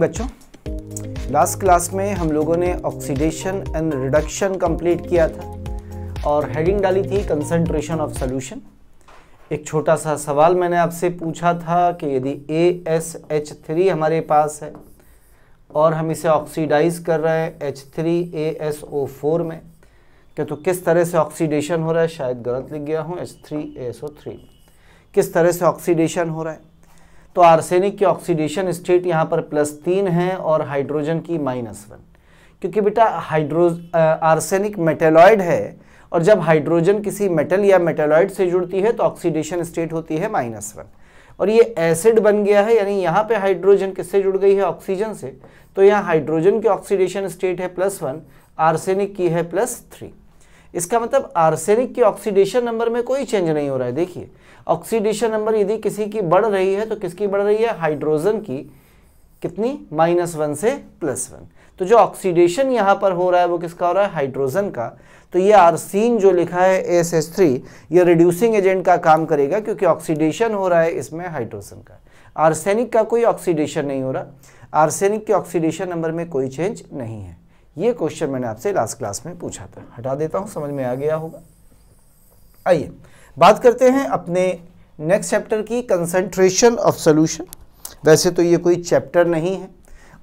morning बच्चों last class में हम लोगों ने ऑक्सीडेशन एंड रिडक्शन कंप्लीट किया था और हेडिंग डाली थी कंसंट्रेशन ऑफ सॉल्यूशन एक छोटा सा सवाल मैंने आपसे पूछा था कि यदि ए एस एच थ्री हमारे पास है और हम इसे ऑक्सीडाइज कर रहे हैं H three A S O four में कि तो किस तरह से ऑक्सीडेशन हो रहा है शायद गलत लिख गया हूँ H three A S O three किस तरह से ऑक्सीडेशन हो रहा है तो आर्सेनिक की ऑक्सीडेशन स्टेट यहाँ पर प्लस तीन है और हाइड्रोजन की माइनस वन क्योंकि बेटा हाइड्रो आर्सेनिक मेटेलॉयड है और जब हाइड्रोजन किसी मेटल या मेटेलॉइड से जुड़ती है तो ऑक्सीडेशन स्टेट होती है माइनस वन और ये एसिड बन गया है यानी यहाँ पे हाइड्रोजन किससे जुड़ गई है ऑक्सीजन से तो यहाँ हाइड्रोजन की ऑक्सीडेशन स्टेट है प्लस वन आर्सेनिक की है प्लस थ्री इसका मतलब आर्सेनिक की ऑक्सीडेशन नंबर में कोई चेंज नहीं हो रहा है देखिए ऑक्सीडेशन नंबर यदि किसी की बढ़ रही है तो किसकी बढ़ रही है हाइड्रोजन की कितनी माइनस वन से प्लस वन तो जो ऑक्सीडेशन यहां पर हो रहा है वो किसका हो रहा है हाइड्रोजन का तो ये आरसीन जो लिखा है एस एस थ्री ये रिड्यूसिंग एजेंट का काम करेगा क्योंकि ऑक्सीडेशन हो रहा है इसमें हाइड्रोजन का आर्सेनिक का कोई ऑक्सीडेशन नहीं हो रहा आर्सेनिक के ऑक्सीडेशन नंबर में कोई चेंज नहीं है ये क्वेश्चन मैंने आपसे लास्ट क्लास में पूछा था हटा देता हूँ समझ में आ गया होगा आइए बात करते हैं अपने नेक्स्ट चैप्टर की कंसंट्रेशन ऑफ सोल्यूशन वैसे तो ये कोई चैप्टर नहीं है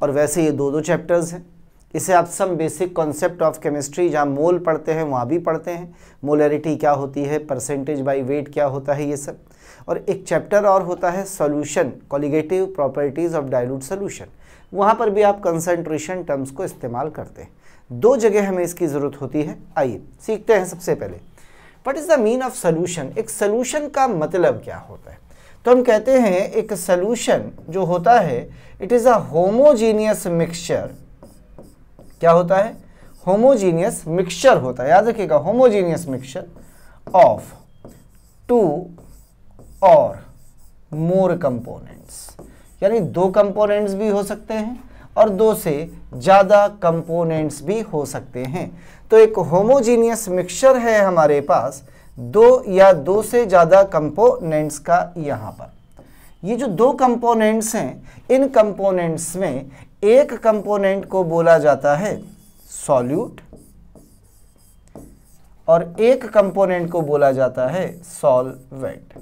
और वैसे ये दो दो चैप्टर्स हैं इसे आप some basic concept of chemistry जहाँ मोल पढ़ते हैं वहाँ भी पढ़ते हैं मोलरिटी क्या होती है परसेंटेज बाई वेट क्या होता है ये सब और एक चैप्टर और होता है solution colligative properties of dilute solution वहाँ पर भी आप कंसंट्रेशन टर्म्स को इस्तेमाल करते हैं दो जगह हमें इसकी ज़रूरत होती है आइए सीखते हैं सबसे पहले what is the mean of solution एक सोल्यूशन का मतलब क्या होता है तो हम कहते हैं एक सोल्यूशन जो होता है it is a homogeneous mixture क्या होता है होमोजीनियस मिक्सचर होता है याद रखिएगा होमोजीनियस मिक्सचर ऑफ टू और मोर कंपोनेंट्स यानी दो कंपोनेंट्स भी हो सकते हैं और दो से ज़्यादा कंपोनेंट्स भी हो सकते हैं तो एक होमोजीनियस मिक्सचर है हमारे पास दो या दो से ज़्यादा कंपोनेंट्स का यहाँ पर ये जो दो कंपोनेंट्स हैं इन कंपोनेंट्स में एक कंपोनेंट को बोला जाता है सॉल्यूट और एक कंपोनेंट को बोला जाता है सॉल्वेंट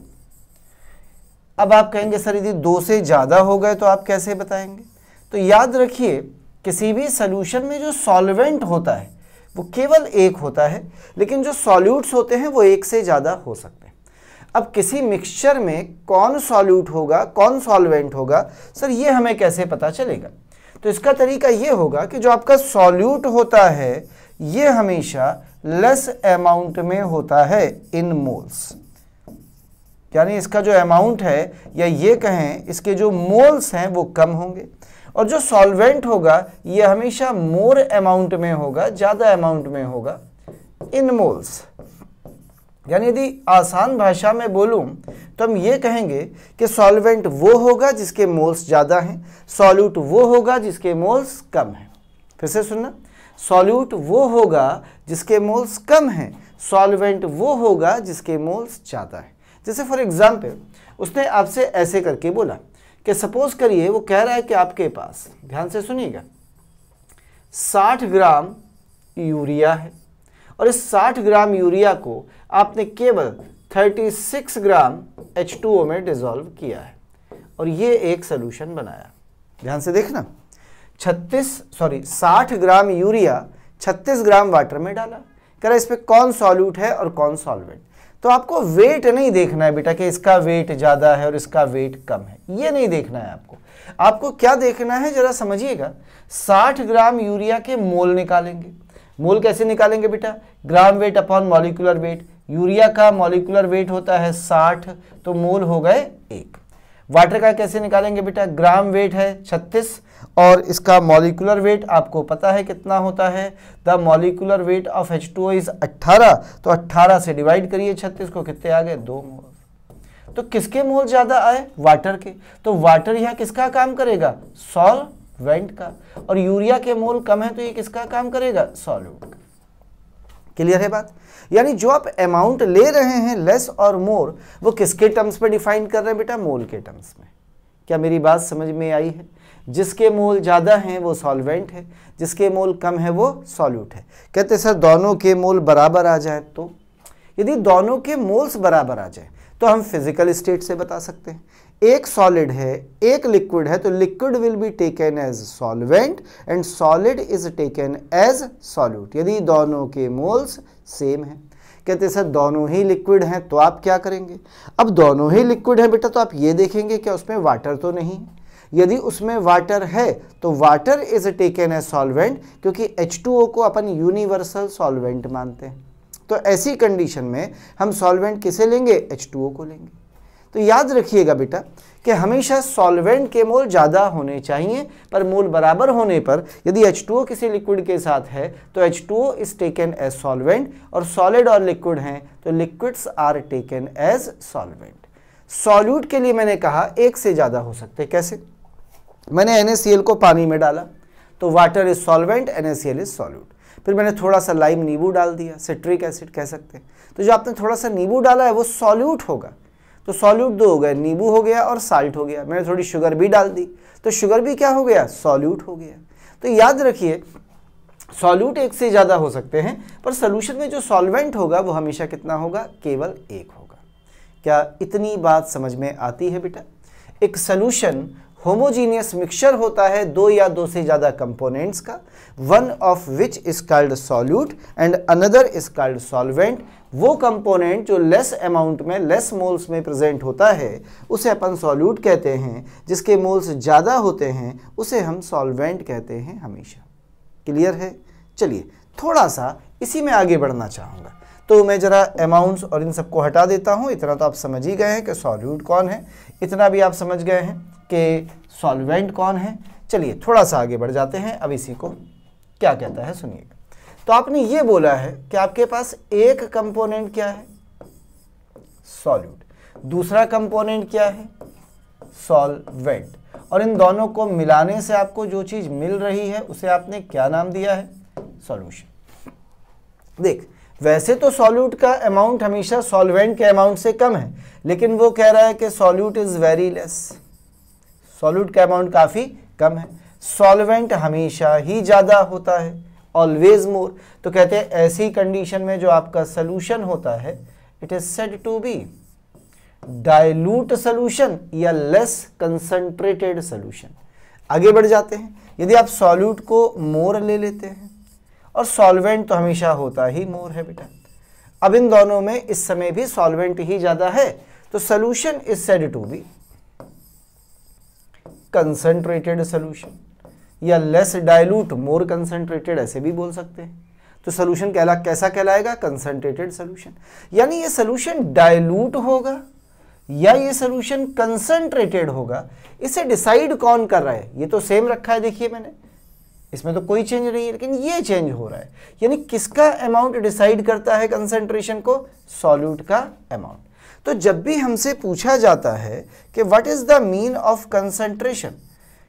अब आप कहेंगे सर यदि दो से ज़्यादा हो गए तो आप कैसे बताएंगे तो याद रखिए किसी भी सोल्यूशन में जो सॉल्वेंट होता है वो केवल एक होता है लेकिन जो सॉल्यूट्स होते हैं वो एक से ज़्यादा हो सकते हैं अब किसी मिक्सचर में कौन सॉल्यूट होगा कौन सॉल्वेंट होगा सर ये हमें कैसे पता चलेगा तो इसका तरीका ये होगा कि जो आपका सॉल्यूट होता है ये हमेशा लेस अमाउंट में होता है इन मोल्स यानी इसका जो अमाउंट है या ये कहें इसके जो मोल्स हैं वो कम होंगे और जो सॉल्वेंट होगा ये हमेशा मोर अमाउंट में होगा ज़्यादा अमाउंट में होगा इन मोल्स यानी यदि आसान भाषा में बोलूँ तो हम ये कहेंगे कि सॉल्वेंट वो होगा जिसके मोल्स ज़्यादा हैं सॉल्यूट वो होगा जिसके मोल्स कम हैं फिर से सुनना सॉल्यूट वो होगा जिसके मोल्स कम हैं सॉल्वेंट वो होगा जिसके मोल्स ज़्यादा हैं जैसे फॉर एग्ज़ाम्पल उसने आपसे ऐसे करके बोला कि सपोज करिए वो कह रहा है कि आपके पास ध्यान से सुनिएगा 60 ग्राम यूरिया है और इस 60 ग्राम यूरिया को आपने केवल 36 ग्राम H2O में डिज़ोल्व किया है और ये एक सोल्यूशन बनाया ध्यान से देखना 36 sorry 60 gram urea 36 gram water में डाला कह रहा है इस पर कौन सॉल्यूट है और कौन सॉल्वेंट तो आपको वेट नहीं देखना है बेटा कि इसका वेट ज़्यादा है और इसका वेट कम है ये नहीं देखना है आपको आपको क्या देखना है ज़रा समझिएगा 60 ग्राम यूरिया के मोल निकालेंगे मोल कैसे निकालेंगे बेटा gram weight upon molecular weight urea का मॉलिकुलर वेट होता है 60 तो मोल हो गए एक वाटर का कैसे निकालेंगे बेटा ग्राम वेट है छत्तीस और इसका मॉलिकुलर वेट आपको पता है कितना होता है the molecular weight of H two is अट्ठारह तो अट्ठारह से डिवाइड करिए छत्तीस को कितने आ गए दो मोल तो किसके मोल ज़्यादा आए वाटर के तो वाटर यहाँ किसका काम करेगा सॉल्वेंट का और यूरिया के मोल कम है तो ये किसका काम करेगा सॉल्वेंट क्लियर है बात यानी जो आप अमाउंट ले रहे हैं लेस और मोर वो किसके टर्म्स पे डिफाइन कर रहे हैं बेटा मोल के टर्म्स में क्या मेरी बात समझ में आई है जिसके मोल ज़्यादा हैं वो सॉल्वेंट है जिसके मोल कम है वो सॉल्यूट है कहते सर दोनों के मोल बराबर आ जाएं तो यदि दोनों के मोल्स बराबर आ जाएं तो हम फिजिकल स्टेट से बता सकते हैं एक सॉलिड है एक लिक्विड है तो liquid will be taken as solvent and solid is taken as solute यदि दोनों के मोल्स सेम हैं कहते सर दोनों ही लिक्विड हैं तो आप क्या करेंगे अब दोनों ही लिक्विड हैं बेटा तो आप ये देखेंगे क्या उसमें वाटर तो नहीं है यदि उसमें वाटर है तो water is taken a solvent क्योंकि H2O को अपन यूनिवर्सल सॉल्वेंट मानते हैं तो ऐसी कंडीशन में हम सॉल्वेंट किसे लेंगे H2O को लेंगे तो याद रखिएगा बेटा कि हमेशा सॉल्वेंट के मोल ज़्यादा होने चाहिए पर मोल बराबर होने पर यदि H2O किसी लिक्विड के साथ है तो H2O is taken as solvent और सॉलिड और लिक्विड हैं तो liquids are taken as solvent solute के लिए मैंने कहा एक से ज़्यादा हो सकते कैसे मैंने एन को पानी में डाला तो water is solvent and is solute फिर मैंने थोड़ा सा लाइम नींबू डाल दिया सिट्रिक एसिड कह सकते हैं तो जो आपने थोड़ा सा नींबू डाला है वो सॉल्यूट होगा तो सॉल्यूट दो हो गए नींबू हो गया और साल्ट हो गया मैंने थोड़ी शुगर भी डाल दी तो शुगर भी क्या हो गया सॉल्यूट हो गया तो याद रखिए सॉल्यूट एक से ज़्यादा हो सकते हैं पर सोल्यूशन में जो सॉल्वेंट होगा वो हमेशा कितना होगा केवल एक होगा क्या इतनी बात समझ में आती है बेटा एक सोल्यूशन होमोजीनियस मिक्सचर होता है दो या दो से ज़्यादा कंपोनेंट्स का one of which is called solute and another is called solvent वो कंपोनेंट जो लेस अमाउंट में लेस मोल्स में प्रेजेंट होता है उसे अपन सॉल्यूट कहते हैं जिसके मोल्स ज़्यादा होते हैं उसे हम सॉल्वेंट कहते हैं हमेशा क्लियर है चलिए थोड़ा सा इसी में आगे बढ़ना चाहूँगा तो मैं ज़रा अमाउंट्स और इन सबको हटा देता हूँ इतना तो आप समझ ही गए हैं कि सॉल्यूट कौन है इतना भी आप समझ गए हैं कि सॉल्वेंट कौन है चलिए थोड़ा सा आगे बढ़ जाते हैं अब इसी को क्या कहता है सुनिए तो आपने ये बोला है कि आपके पास एक कंपोनेंट क्या है सॉल्यूट दूसरा कंपोनेंट क्या है सॉल्वेंट और इन दोनों को मिलाने से आपको जो चीज़ मिल रही है उसे आपने क्या नाम दिया है सॉल्यूशन देख वैसे तो सॉल्यूट का अमाउंट हमेशा सॉल्वेंट के अमाउंट से कम है लेकिन वो कह रहा है कि solute is very less solute का अमाउंट काफ़ी कम है सॉल्वेंट हमेशा ही ज़्यादा होता है ऑलवेज मोर तो कहते हैं ऐसी कंडीशन में जो आपका सोल्यूशन होता है it is said to be dilute solution या लेस कंसनट्रेटेड सोल्यूशन आगे बढ़ जाते हैं यदि आप सॉल्यूट को मोर ले लेते हैं और सॉल्वेंट तो हमेशा होता ही मोर है बेटा अब इन दोनों में इस समय भी सॉल्वेंट ही ज़्यादा है तो solution is said to be concentrated solution या लेस डाइल्यूट मोर कंसंट्रेटेड ऐसे भी बोल सकते हैं तो सोल्यूशन कहला कैसा कहलाएगा कंसंट्रेटेड सोल्यूशन यानी ये सोल्यूशन डाइल्यूट होगा या ये सोल्यूशन कंसंट्रेटेड होगा इसे डिसाइड कौन कर रहा है ये तो सेम रखा है देखिए मैंने इसमें तो कोई चेंज नहीं है लेकिन ये चेंज हो रहा है यानी किसका अमाउंट डिसाइड करता है कंसेंट्रेशन को सॉल्यूट का अमाउंट तो जब भी हमसे पूछा जाता है कि what is the mean of concentration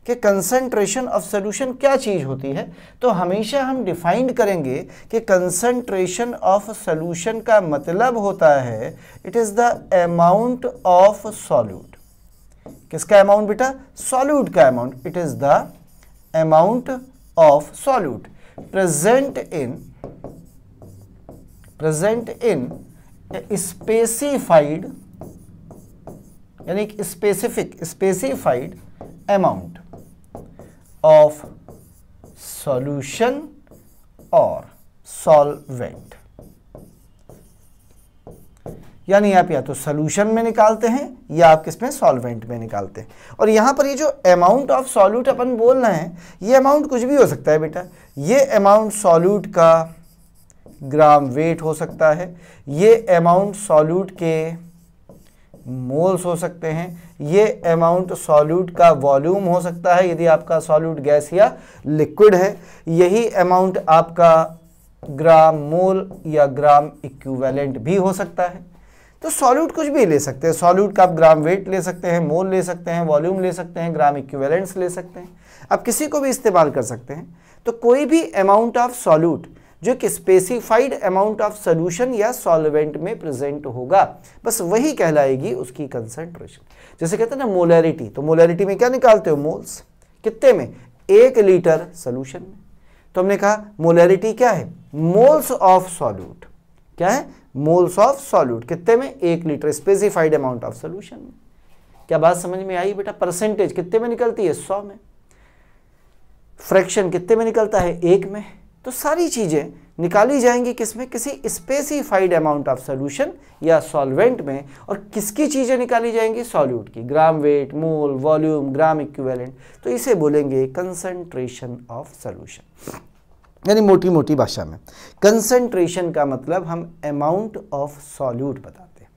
कि कंसंट्रेशन ऑफ सोल्यूशन क्या चीज़ होती है तो हमेशा हम डिफाइंड करेंगे कि कंसंट्रेशन ऑफ सोल्यूशन का मतलब होता है it is the amount of solute किसका अमाउंट बेटा सॉल्यूट का amount it is the amount of solute present in present in specified यानी specific specified amount of solution or solvent यानी आप या तो सोल्यूशन में निकालते हैं या आप किस में सॉल्वेंट में निकालते हैं और यहाँ पर ये जो अमाउंट ऑफ सॉल्यूट अपन बोल रहे हैं ये अमाउंट कुछ भी हो सकता है बेटा ये अमाउंट सॉल्यूट का ग्राम वेट हो सकता है ये अमाउंट सॉल्यूट के मोल्स हो सकते हैं ये अमाउंट सॉल्यूट का वॉल्यूम हो सकता है यदि आपका सॉल्यूट गैस या लिक्विड है यही अमाउंट आपका ग्राम मोल या ग्राम इक्विवेलेंट भी हो सकता है तो सॉल्यूट कुछ भी ले सकते हैं सॉल्यूट का आप ग्राम वेट ले सकते हैं मोल ले सकते हैं वॉल्यूम ले सकते हैं ग्राम इक्विवेलेंस ले सकते हैं आप किसी को भी इस्तेमाल कर सकते हैं तो कोई भी अमाउंट ऑफ सॉल्यूट जो कि स्पेसिफाइड अमाउंट ऑफ सॉल्यूशन या सॉल्वेंट में प्रेजेंट होगा बस वही कहलाएगी उसकी कंसेंट्रेशन जैसे कहते हैं ना मोलैरिटी तो मोलैरिटी में क्या निकालते हो मोल्स कितने में एक लीटर सोल्यूशन में तो हमने कहा मोलैरिटी क्या है मोल्स ऑफ सॉल्यूट क्या है मोल्स ऑफ सॉल्यूट कितने में एक litre specified amount of solution में क्या बात समझ में आई बेटा परसेंटेज कितने में निकलती है सौ में फ्रैक्शन कितने में निकलता है एक में तो सारी चीज़ें निकाली जाएंगी किसमें किसी स्पेसिफाइड अमाउंट ऑफ सोल्यूशन या सॉल्वेंट में और किसकी चीज़ें निकाली जाएंगी सॉल्यूट की gram weight mole volume gram equivalent तो इसे बोलेंगे कंसंट्रेशन ऑफ सोल्यूशन यानी मोटी मोटी भाषा में कंसंट्रेशन का मतलब हम अमाउंट ऑफ सॉल्यूट बताते हैं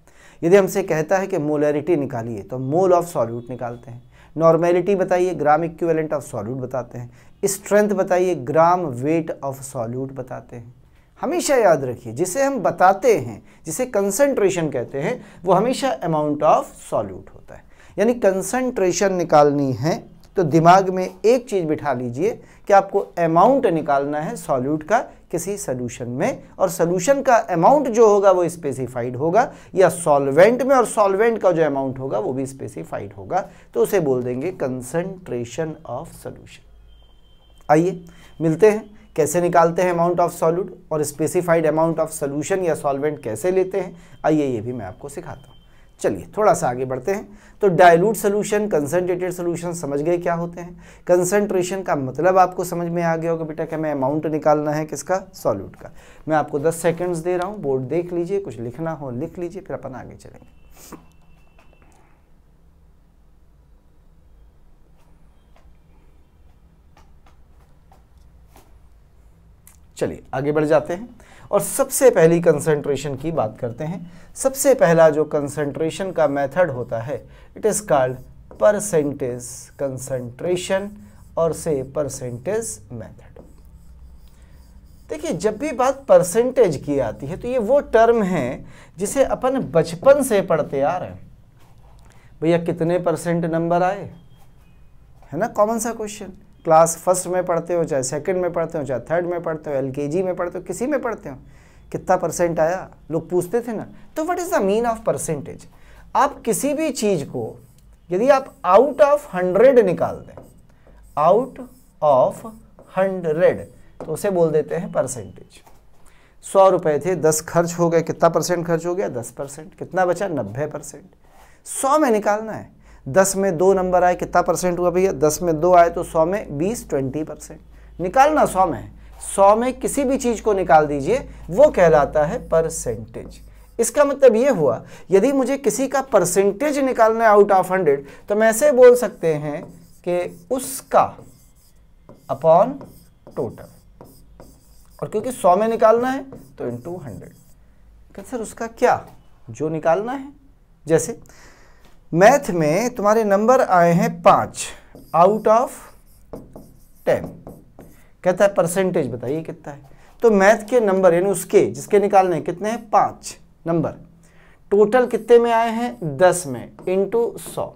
यदि हमसे कहता है कि मोलरिटी निकालिए तो मोल ऑफ सॉल्यूट निकालते हैं नॉर्मेलिटी बताइए ग्राम इक्विवेलेंट ऑफ सॉल्यूट बताते हैं स्ट्रेंथ बताइए ग्राम वेट ऑफ सॉल्यूट बताते हैं हमेशा याद रखिए जिसे हम बताते हैं जिसे कंसंट्रेशन कहते हैं वो हमेशा अमाउंट ऑफ सॉल्यूट होता है यानी कंसंट्रेशन निकालनी है तो दिमाग में एक चीज़ बिठा लीजिए कि आपको अमाउंट निकालना है सॉल्यूट का किसी सोल्यूशन में और सोल्यूशन का अमाउंट जो होगा वो स्पेसिफाइड होगा या सॉल्वेंट में और सॉल्वेंट का जो अमाउंट होगा वो भी स्पेसिफाइड होगा तो उसे बोल देंगे कंसनट्रेशन ऑफ सोल्यूशन आइए मिलते हैं कैसे निकालते हैं अमाउंट ऑफ सॉल्यूट और स्पेसिफाइड अमाउंट ऑफ सोल्यूशन या सॉल्वेंट कैसे लेते हैं आइए ये भी मैं आपको सिखाता हूँ चलिए थोड़ा सा आगे बढ़ते हैं तो डायलूट सोल्यूशन कंसनट्रेटेड सोल्यूशन समझ गए क्या होते हैं कंसनट्रेशन का मतलब आपको समझ में आ गया होगा बेटा कि हमें अमाउंट निकालना है किसका सॉल्यूट का मैं आपको 10 सेकंड्स दे रहा हूँ बोर्ड देख लीजिए कुछ लिखना हो लिख लीजिए फिर अपन आगे चलेंगे चलिए आगे बढ़ जाते हैं और सबसे पहली कंसंट्रेशन की बात करते हैं सबसे पहला जो कंसंट्रेशन का मेथड होता है it is called percentage concentration और से परसेंटेज मेथड देखिए जब भी बात परसेंटेज की आती है तो ये वो टर्म है जिसे अपन बचपन से पढ़ते आ रहे हैं भैया कितने परसेंट नंबर आए है ना कॉमन सा क्वेश्चन क्लास फर्स्ट में पढ़ते हो चाहे सेकंड में पढ़ते हो चाहे थर्ड में पढ़ते हो एलकेजी में पढ़ते हो किसी में पढ़ते हो कितना परसेंट आया लोग पूछते थे ना तो what is the mean of percentage आप किसी भी चीज़ को यदि आप आउट ऑफ हंड्रेड निकाल दें आउट ऑफ हंड्रेड तो उसे बोल देते हैं परसेंटेज सौ रुपये थे दस खर्च हो गए कितना परसेंट खर्च हो गया दस परसेंट कितना बचा नब्बे परसेंट सौ में निकालना है दस में दो नंबर आए कितना परसेंट हुआ भैया दस में दो आए तो सौ में बीस ट्वेंटी परसेंट निकालना सौ में सौ में किसी भी चीज़ को निकाल दीजिए वो कहलाता है परसेंटेज इसका मतलब ये हुआ यदि मुझे किसी का परसेंटेज निकालना है आउट ऑफ हंड्रेड तो हम ऐसे बोल सकते हैं कि उसका अपॉन टोटल और क्योंकि सौ में निकालना है तो टू हंड्रेड सर उसका क्या जो निकालना है जैसे मैथ में तुम्हारे नंबर आए हैं पाँच आउट ऑफ टेन कहता है परसेंटेज बताइए कितना है तो मैथ के नंबर यानी उसके जिसके निकालने हैं कितने हैं पाँच नंबर टोटल कितने में आए हैं दस में इंटू सौ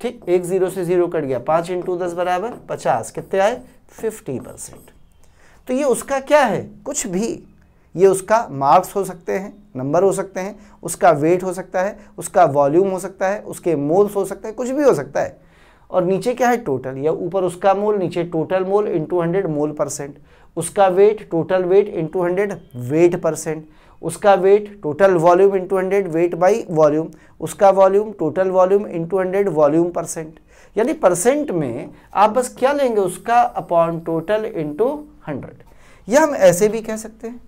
ठीक एक जीरो से जीरो कट गया पाँच इंटू दस बराबर पचास कितने आए फिफ्टी परसेंट तो ये उसका क्या है कुछ भी ये उसका मार्क्स हो सकते हैं नंबर हो सकते हैं उसका वेट हो सकता है उसका वॉल्यूम हो सकता है उसके मोल्स हो सकता है कुछ भी हो सकता है और नीचे क्या है टोटल या ऊपर उसका मोल नीचे total mole into hundred mole percent उसका weight total weight to hundred weight percent उसका weight total volume into hundred weight by volume उसका volume total volume to hundred volume percent यानी परसेंट में आप बस क्या लेंगे उसका अपॉन टोटल इंटू हंड्रेड या हम ऐसे भी कह सकते हैं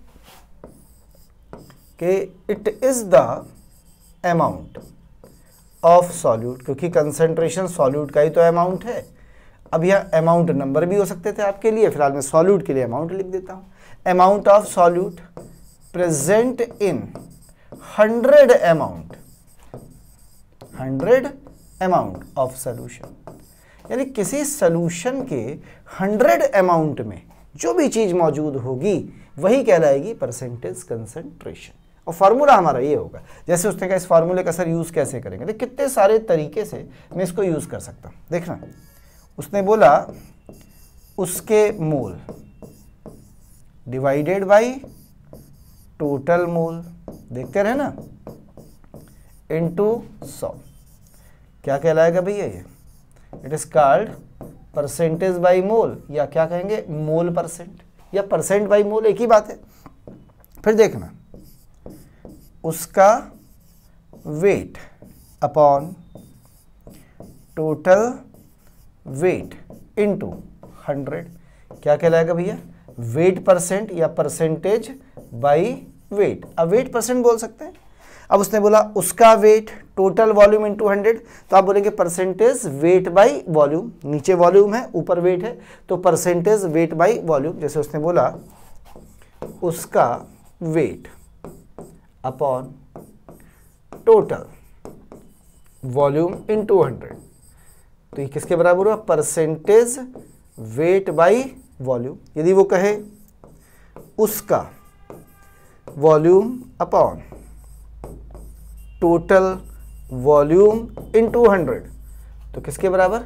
कि it is the amount of solute क्योंकि कंसेंट्रेशन सॉल्यूट का ही तो अमाउंट है अब यह अमाउंट नंबर भी हो सकते थे आपके लिए फिलहाल मैं सॉल्यूट के लिए अमाउंट लिख देता हूं amount of solute present in hundred amount hundred amount of solution यानी किसी सोल्यूशन के हंड्रेड अमाउंट में जो भी चीज़ मौजूद होगी वही कहलाएगी परसेंटेज कंसेंट्रेशन और फार्मूला हमारा ये होगा जैसे उसने कहा इस फार्मूले का सर यूज़ कैसे करेंगे देख कितने सारे तरीके से मैं इसको यूज़ कर सकता हूँ देखना उसने बोला उसके mole divided by total mole देखते रहे ना इंटू सौ क्या कहलाएगा भैया ये it is called percentage by mole या क्या कहेंगे मोल परसेंट या परसेंट बाई मोल एक ही बात है फिर देखना उसका weight upon total weight into hundred क्या कहलाएगा भैया वेट परसेंट या परसेंटेज बाई वेट अब वेट परसेंट बोल सकते हैं अब उसने बोला उसका weight total volume into hundred तो आप बोलेंगे परसेंटेज वेट बाई वॉल्यूम नीचे वॉल्यूम है ऊपर वेट है तो परसेंटेज वेट बाई वॉल्यूम जैसे उसने बोला उसका weight upon total volume into hundred तो ये किसके बराबर हुआ परसेंटेज वेट बाई वॉल्यूम यदि वो कहे उसका volume upon total volume into hundred तो किसके बराबर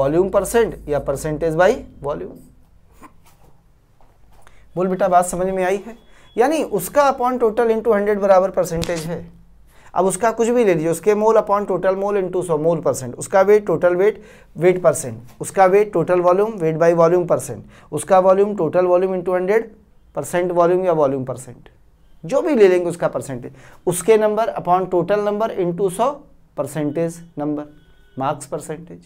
वॉल्यूम परसेंट या परसेंटेज बाई वॉल्यूम बोल बेटा बात समझ में आई है यानी उसका अपॉन टोटल इंटू हंड्रेड बराबर परसेंटेज है अब उसका कुछ भी ले लीजिए उसके mole upon total mole into सौ मोल परसेंट उसका weight total weight weight percent उसका weight total volume weight by volume percent उसका volume total volume into hundred percent volume या वॉल्यूम परसेंट जो भी ले लेंगे उसका परसेंटेज उसके number upon total number into सौ percentage number marks percentage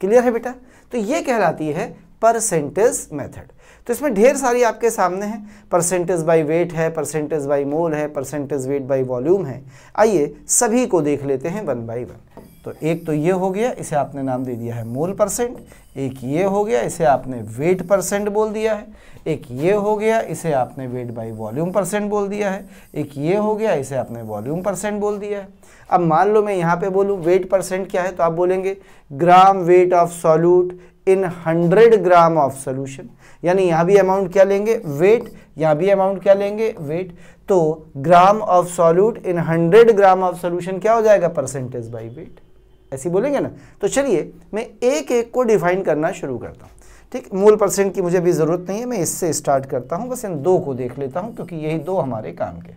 clear है बेटा तो ये कहलाती है परसेंटेज मेथड तो इसमें ढेर सारी आपके सामने हैं परसेंटेज बाय वेट है परसेंटेज बाय मोल है परसेंटेज वेट बाय वॉल्यूम है आइए सभी को देख लेते हैं वन बाई वन तो एक तो ये हो गया इसे आपने नाम दे दिया है मोल परसेंट एक ये हो गया इसे आपने वेट परसेंट बोल दिया है एक ये हो गया इसे आपने वेट बाय वॉल्यूम परसेंट बोल दिया है एक ये हो गया इसे आपने वॉल्यूम परसेंट बोल दिया है अब मान लो मैं यहाँ पे बोलूँ वेट परसेंट क्या है तो आप बोलेंगे gram weight of solute in 100 gram of solution यानी यहां भी अमाउंट क्या लेंगे वेट यहां भी अमाउंट क्या लेंगे वेट तो gram of solute in 100 gram of solution क्या हो जाएगा परसेंटेज बाई वेट ऐसी बोलेंगे ना तो चलिए मैं एक एक को डिफाइन करना शुरू करता हूं ठीक मूल परसेंट की मुझे अभी ज़रूरत नहीं है मैं इससे स्टार्ट करता हूं बस इन दो को देख लेता हूँ क्योंकि यही दो हमारे काम के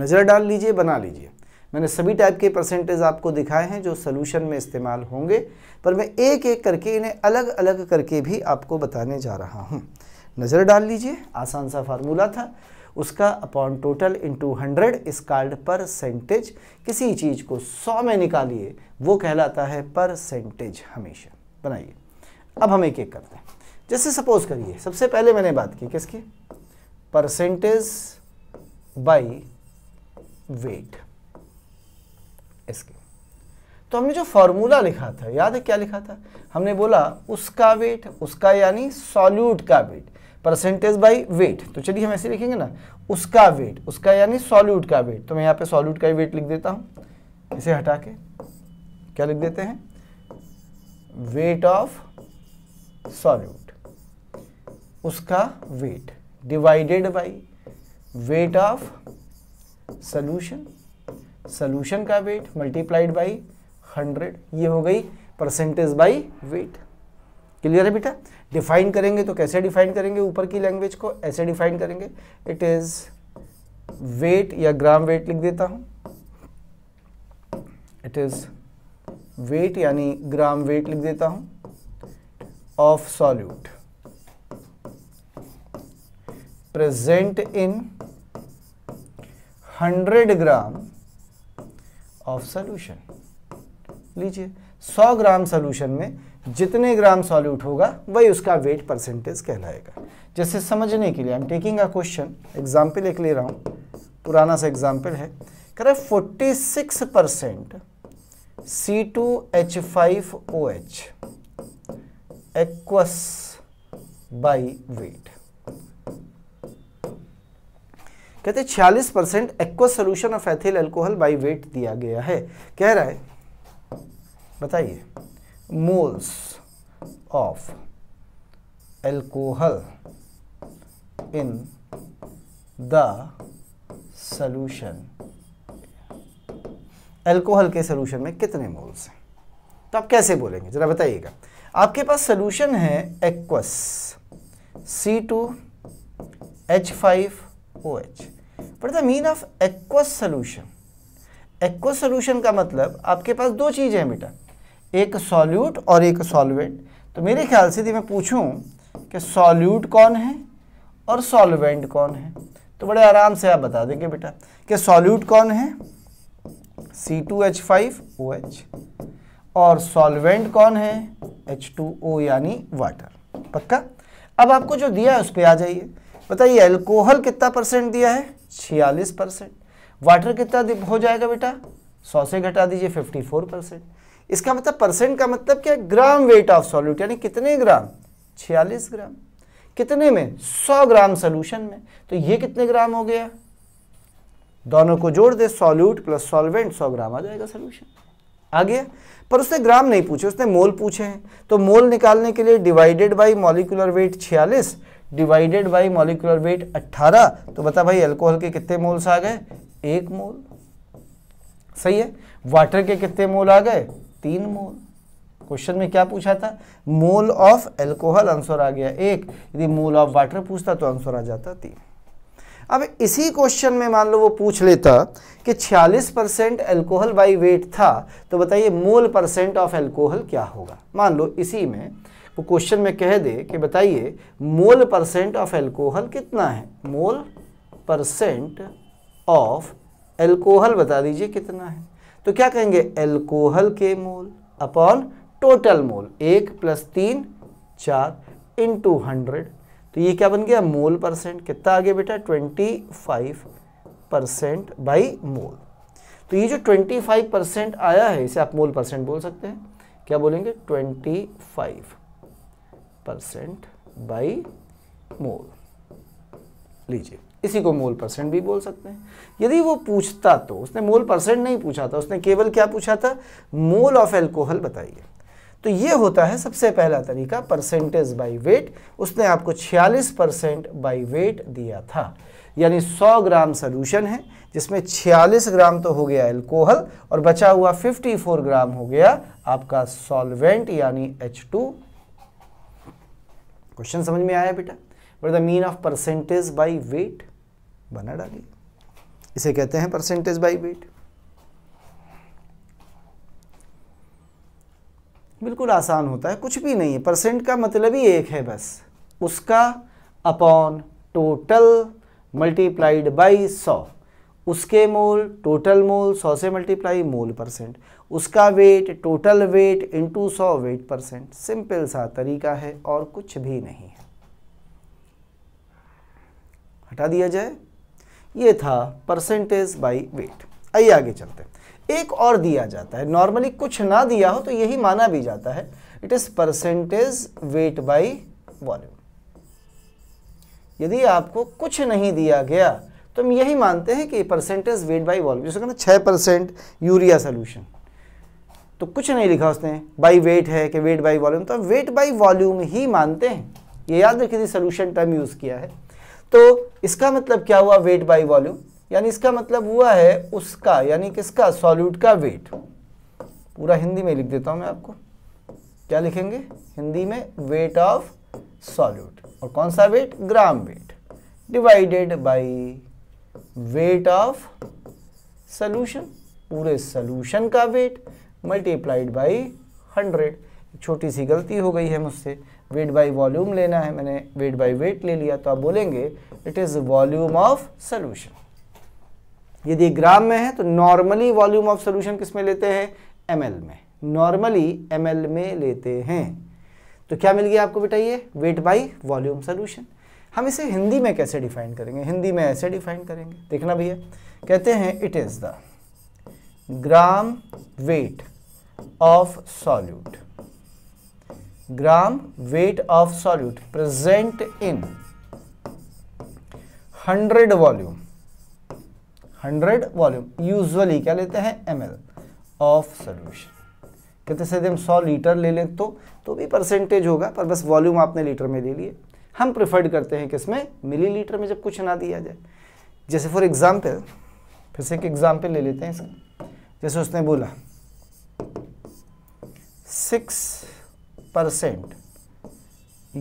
नज़र डाल लीजिए बना लीजिए मैंने सभी टाइप के परसेंटेज आपको दिखाए हैं जो सोल्यूशन में इस्तेमाल होंगे पर मैं एक एक करके इन्हें अलग अलग करके भी आपको बताने जा रहा हूँ नज़र डाल लीजिए आसान सा फार्मूला था उसका अपॉन टोटल टू हंड्रेड इस कार्ड परसेंटेज किसी चीज़ को सौ में निकालिए वो कहलाता है परसेंटेज हमेशा बनाइए अब हम एक एक करते हैं जैसे सपोज़ करिए सबसे पहले मैंने बात की किसकी परसेंटेज बाई वेट इसके तो हमने जो फॉर्मूला लिखा था याद है क्या लिखा था हमने बोला उसका वेट उसका यानी सॉल्यूट का वेट परसेंटेज बाई वेट तो चलिए हम ऐसे लिखेंगे ना उसका वेट उसका यानी सॉल्यूट का वेट तो मैं यहाँ पे सॉल्यूट का वेट लिख देता हूँ इसे हटा के क्या लिख देते हैं वेट ऑफ सॉल्यूट उसका weight divided by weight of solution solution का वेट मल्टीप्लाइड बाई हंड्रेड ये हो गई परसेंटेज बाई वेट क्लियर है बेटा डिफाइन करेंगे तो कैसे डिफाइन करेंगे ऊपर की लैंग्वेज को ऐसे डिफाइन करेंगे इट इज वेट या ग्राम वेट लिख देता हूं इट इज वेट यानी ग्राम वेट लिख देता हूं of solute present in 100 gram of solution लीजिए 100 ग्राम सॉल्यूशन में जितने ग्राम सॉल्यूट होगा वही उसका वेट परसेंटेज कहलाएगा जैसे समझने के लिए I am taking a question example एक ले रहा हूँ पुराना सा एग्जाम्पल है कह रहा forty six percent C two H five O H aqueous by weight कहते हैं छियालीस percent aqueous solution of ethyl alcohol by weight दिया गया है कह रहा है बताइए moles of alcohol in the solution alcohol के सोल्यूशन में कितने मोल्स हैं तो आप कैसे बोलेंगे ज़रा बताइएगा आपके पास सोल्यूशन है aqueous C two H five O H what the mean of aqueous solution aqueous solution का मतलब आपके पास दो चीज़ें हैं बेटा एक सॉल्यूट और एक सॉल्वेंट तो मेरे ख्याल से यदि मैं पूछूं कि सॉल्यूट कौन है और सॉल्वेंट कौन है तो बड़े आराम से आप बता देंगे बेटा कि सॉल्यूट कौन है C two H five O H और सॉल्वेंट कौन है एच टू ओ यानी वाटर पक्का अब आपको जो दिया है उस पर आ जाइए बताइए अल्कोहल कितना परसेंट दिया है छियालीस परसेंट वाटर कितना हो जाएगा बेटा सौ से घटा दीजिए फिफ्टी फोर परसेंट इसका मतलब परसेंट का मतलब क्या ग्राम वेट ऑफ सॉल्यूट यानी कितने ग्राम छियालीस ग्राम कितने में सौ ग्राम सोल्यूशन में तो ये कितने ग्राम हो गया दोनों को जोड़ दे सॉल्यूट प्लस सॉल्वेंट सौ ग्राम आ जाएगा सोल्यूशन आ गया पर उसने ग्राम नहीं पूछे उसने मोल पूछे हैं तो मोल निकालने के लिए डिवाइडेड बाई मॉलिकुलर वेट छियालीस डिवाइडेड बाई मोलिकुलर वेट 18 तो बता भाई अल्कोहल के कितने मोल्स आ गए एक मोल सही है वाटर के कितने मोल आ गए तीन मोल क्वेश्चन में क्या पूछा था मोल ऑफ एल्कोहल आंसर आ गया एक यदि मोल ऑफ वाटर पूछता तो आंसर आ जाता तीन अब इसी क्वेश्चन में मान लो वो पूछ लेता कि 46 परसेंट एल्कोहल बाई वेट था तो बताइए मोल परसेंट ऑफ एल्कोहल क्या होगा मान लो इसी में वो क्वेश्चन में कह दे कि बताइए मोल परसेंट ऑफ एल्कोहल कितना है मोल परसेंट ऑफ एल्कोहल बता दीजिए कितना है तो क्या कहेंगे एल्कोहल के मोल अपॉन टोटल मोल एक प्लस तीन चार इन टू हंड्रेड तो ये क्या बन गया मोल परसेंट कितना आ गया बेटा twenty five percent by mole तो ये जो ट्वेंटी फाइव परसेंट आया है इसे आप मोल परसेंट बोल सकते हैं क्या बोलेंगे twenty five percent by mole लीजिए इसी को मोल परसेंट भी बोल सकते हैं यदि वो पूछता तो उसने मोल परसेंट नहीं पूछा था उसने केवल क्या पूछा था मोल ऑफ एल्कोहल बताइए तो ये होता है सबसे पहला तरीका परसेंटेज बाई वेट उसने आपको 46 परसेंट बाई वेट दिया था यानी 100 ग्राम सोल्यूशन है जिसमें 46 ग्राम तो हो गया एल्कोहल और बचा हुआ 54 ग्राम हो गया आपका सॉल्वेंट यानी एच टू क्वेश्चन समझ में आया बेटा what the mean of percentage by weight बना डालिए इसे कहते हैं परसेंटेज बाई वेट बिल्कुल आसान होता है कुछ भी नहीं है परसेंट का मतलब ही एक है बस उसका अपॉन टोटल मल्टीप्लाइड बाई सौ उसके मोल टोटल मोल सौ से मल्टीप्लाई मोल परसेंट उसका वेट टोटल वेट इंटू सौ वेट परसेंट सिंपल सा तरीका है और कुछ भी नहीं है हटा दिया जाए ये था परसेंटेज बाई वेट आइए आगे चलते हैं एक और दिया जाता है नॉर्मली कुछ ना दिया हो तो यही माना भी जाता है it is percentage weight by volume यदि आपको कुछ नहीं दिया गया तो हम यही मानते हैं कि परसेंटेज वेट बाई वॉल्यूम जैसे कहना छः परसेंट यूरिया सोल्यूशन तो कुछ नहीं लिखा उसने बाई वेट है कि वेट बाई वॉल्यूम तो वेट बाई वॉल्यूम ही मानते हैं ये याद रखिए थी सोल्यूशन टर्म यूज़ किया है तो इसका मतलब क्या हुआ वेट बाई वॉल्यूम यानी इसका मतलब हुआ है उसका यानी किसका सॉल्यूट का वेट पूरा हिंदी में लिख देता हूं मैं आपको क्या लिखेंगे हिंदी में वेट ऑफ सॉल्यूट और कौन सा weight gram weight divided by weight of solution पूरे सॉल्यूशन का वेट मल्टीप्लाइड बाई हंड्रेड छोटी सी गलती हो गई है मुझसे वेट बाई वॉल्यूम लेना है मैंने वेट बाई वेट ले लिया तो आप बोलेंगे it is volume of solution यदि ग्राम में है तो नॉर्मली वॉल्यूम ऑफ सोल्यूशन किस में लेते हैं एम में नॉर्मली एम में लेते हैं तो क्या मिल गया आपको बेटा ये वेट बाई वॉल्यूम सोल्यूशन हम इसे हिंदी में कैसे डिफाइन करेंगे हिंदी में ऐसे डिफाइन करेंगे देखना भैया कहते हैं it is the gram weight of solute gram weight of solute present in 100 volume 100 volume usually क्या लेते हैं एम एल ऑफ सोल्यूशन कहते हैं यदि हम 100 लीटर ले लें तो तो भी परसेंटेज होगा पर बस वॉल्यूम आपने लीटर में ले लिए हम प्रिफर्ड करते हैं इसमें मिली लीटर में जब कुछ ना दिया जाए जैसे फॉर एग्ज़ाम्पल फिर से एक एग्ज़ाम्पल ले लेते हैं इसका जैसे उसने बोला सिक्स परसेंट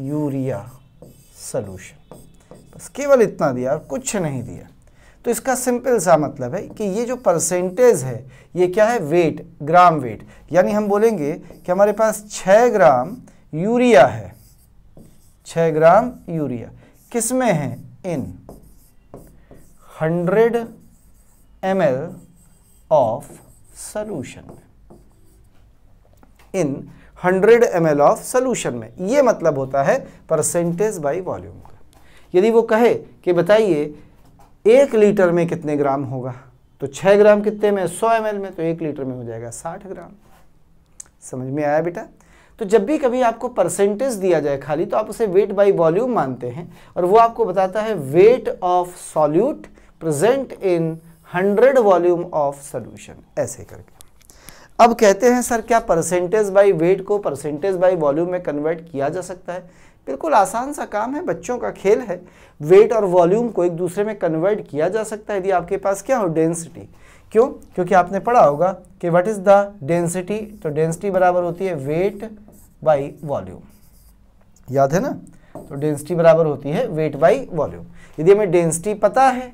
यूरिया सोल्यूशन बस केवल इतना दिया और कुछ नहीं दिया तो इसका सिंपल सा मतलब है कि ये जो परसेंटेज है ये क्या है वेट ग्राम वेट यानी हम बोलेंगे कि हमारे पास 6 ग्राम यूरिया है 6 ग्राम यूरिया किस में है इन 100 एम ऑफ सॉल्यूशन में इन 100 ml ऑफ सोल्यूशन में ये मतलब होता है परसेंटेज बाय वॉल्यूम का यदि वो कहे कि बताइए एक लीटर में कितने ग्राम होगा तो 6 ग्राम कितने में 100 एम में तो एक लीटर में हो जाएगा 60 ग्राम समझ में आया बेटा तो जब भी कभी आपको परसेंटेज दिया जाए खाली तो आप उसे वेट बाय वॉल्यूम मानते हैं और वो आपको बताता है weight of solute present in hundred volume of solution ऐसे करके अब कहते हैं सर क्या परसेंटेज बाय वेट को परसेंटेज बाय वॉल्यूम में कन्वर्ट किया जा सकता है बिल्कुल आसान सा काम है बच्चों का खेल है वेट और वॉल्यूम को एक दूसरे में कन्वर्ट किया जा सकता है यदि आपके पास क्या हो डेंसिटी क्यों क्योंकि आपने पढ़ा होगा कि व्हाट इज़ द डेंसिटी तो डेंसिटी बराबर होती है वेट बाई वॉल्यूम याद है ना तो डेंसिटी बराबर होती है वेट बाई वॉल्यूम यदि हमें डेंसिटी पता है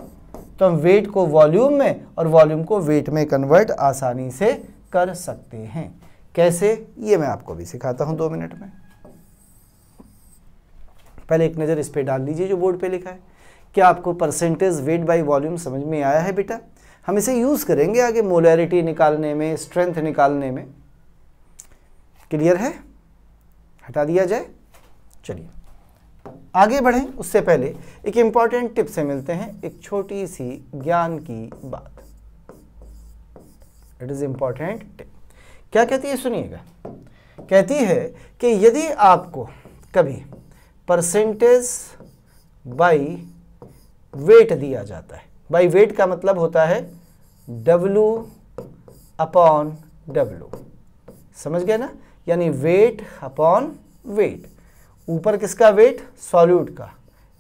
तो हम वेट को वॉल्यूम में और वॉल्यूम को वेट में कन्वर्ट आसानी से कर सकते हैं कैसे ये मैं आपको भी सिखाता हूँ दो मिनट में पहले एक नज़र इस पर डाल लीजिए जो बोर्ड पे लिखा है क्या आपको परसेंटेज वेट बाय वॉल्यूम समझ में आया है बेटा हम इसे यूज़ करेंगे आगे मोलरिटी निकालने में स्ट्रेंथ निकालने में क्लियर है हटा दिया जाए चलिए आगे बढ़ें उससे पहले एक इम्पॉर्टेंट टिप से मिलते हैं एक छोटी सी ज्ञान की बात इट इज़ इंपॉर्टेंट क्या कहती है सुनिएगा कहती है कि यदि आपको कभी परसेंटेज बाई वेट दिया जाता है बाई वेट का मतलब होता है डब्लू अपॉन डब्लू समझ गए ना यानी वेट अपॉन वेट ऊपर किसका वेट सॉल्यूट का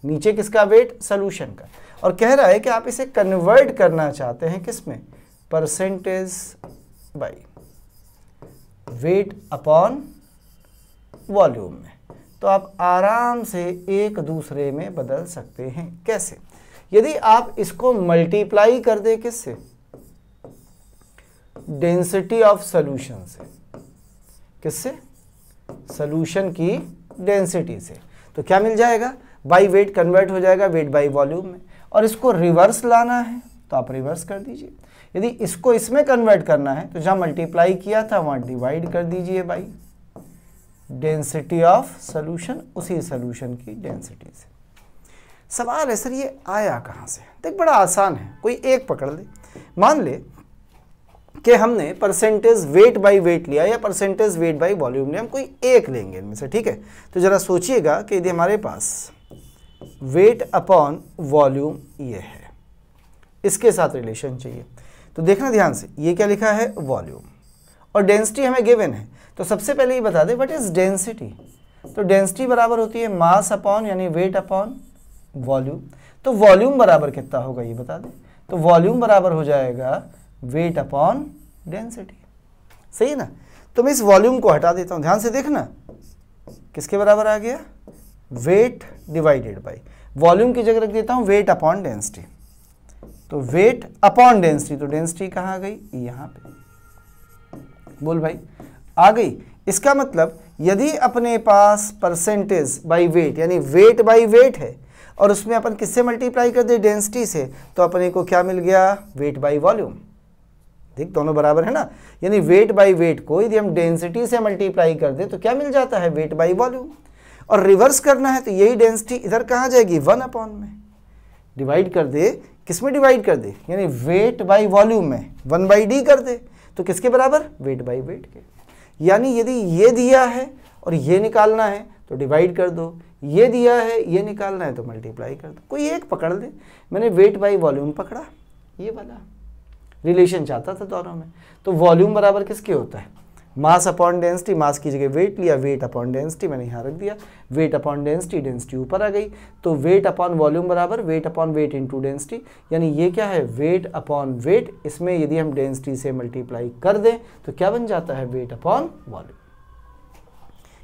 नीचे किसका वेट सोल्यूशन का और कह रहा है कि आप इसे कन्वर्ट करना चाहते हैं किस में percentage by weight upon volume में तो आप आराम से एक दूसरे में बदल सकते हैं कैसे यदि आप इसको मल्टीप्लाई कर दे किससे डेंसिटी ऑफ सॉल्यूशन से किससे सॉल्यूशन की डेंसिटी से तो क्या मिल जाएगा बाई वेट कन्वर्ट हो जाएगा वेट बाई वॉल्यूम में और इसको रिवर्स लाना है तो आप रिवर्स कर दीजिए यदि इसको इसमें कन्वर्ट करना है तो जहाँ मल्टीप्लाई किया था वहां डिवाइड कर दीजिए भाई डेंसिटी ऑफ सोल्यूशन उसी सोल्यूशन की डेंसिटी से सवाल है सर ये आया कहाँ से देख बड़ा आसान है कोई एक पकड़ ले मान ले कि हमने परसेंटेज वेट बाय वेट लिया या परसेंटेज वेट बाय वॉल्यूम लिया हम कोई एक लेंगे इनमें से ठीक है तो ज़रा सोचिएगा कि यदि हमारे पास वेट अपॉन वॉल्यूम ये है इसके साथ रिलेशन चाहिए तो देखना ध्यान से ये क्या लिखा है वॉल्यूम और डेंसिटी हमें गिवन है तो सबसे पहले ये बता दें वट इज़ डेंसिटी तो डेंसिटी बराबर होती है मास अपॉन यानी वेट अपॉन वॉल्यूम तो वॉल्यूम बराबर कितना होगा ये बता दें तो वॉल्यूम बराबर हो जाएगा वेट अपॉन डेंसिटी सही है ना तो मैं इस वॉल्यूम को हटा देता हूँ ध्यान से देखना किसके बराबर आ गया वेट डिवाइडेड बाई वॉल्यूम की जगह रख देता हूँ वेट अपॉन डेंसिटी तो वेट अपॉन डेंसिटी तो डेंसिटी कहाँ आ गई यहाँ पे बोल भाई आ गई इसका मतलब यदि अपने पास परसेंटेज बाय वेट यानी वेट बाय वेट है और उसमें अपन किससे मल्टीप्लाई कर दे डेंसिटी से तो अपने को क्या मिल गया वेट बाय वॉल्यूम देख दोनों बराबर है ना यानी वेट बाय वेट को यदि हम डेंसिटी से मल्टीप्लाई कर दे तो क्या मिल जाता है वेट बाय वॉल्यूम और रिवर्स करना है तो यही डेंसिटी इधर कहाँ जाएगी वन अपॉन में डिवाइड कर दे किस में डिवाइड कर दे यानी वेट बाई वॉल्यूम में वन बाई डी कर दे तो किसके बराबर वेट बाई वेट के यानी यदि ये दिया है और ये निकालना है तो डिवाइड कर दो ये दिया है ये निकालना है तो मल्टीप्लाई कर दो कोई एक पकड़ दे मैंने वेट बाई वॉल्यूम पकड़ा ये वाला रिलेशन चाहता था दोनों में तो वॉल्यूम बराबर किसके होता है मास अपॉन डेंसिटी मास की जगह वेट लिया वेट अपॉन डेंसिटी मैंने यहाँ रख दिया वेट अपॉन डेंसिटी डेंसिटी ऊपर आ गई तो वेट अपॉन वॉल्यूम बराबर weight upon weight into density यानी ये क्या है वेट अपॉन वेट इसमें यदि हम डेंसिटी से मल्टीप्लाई कर दें तो क्या बन जाता है वेट अपॉन वॉल्यूम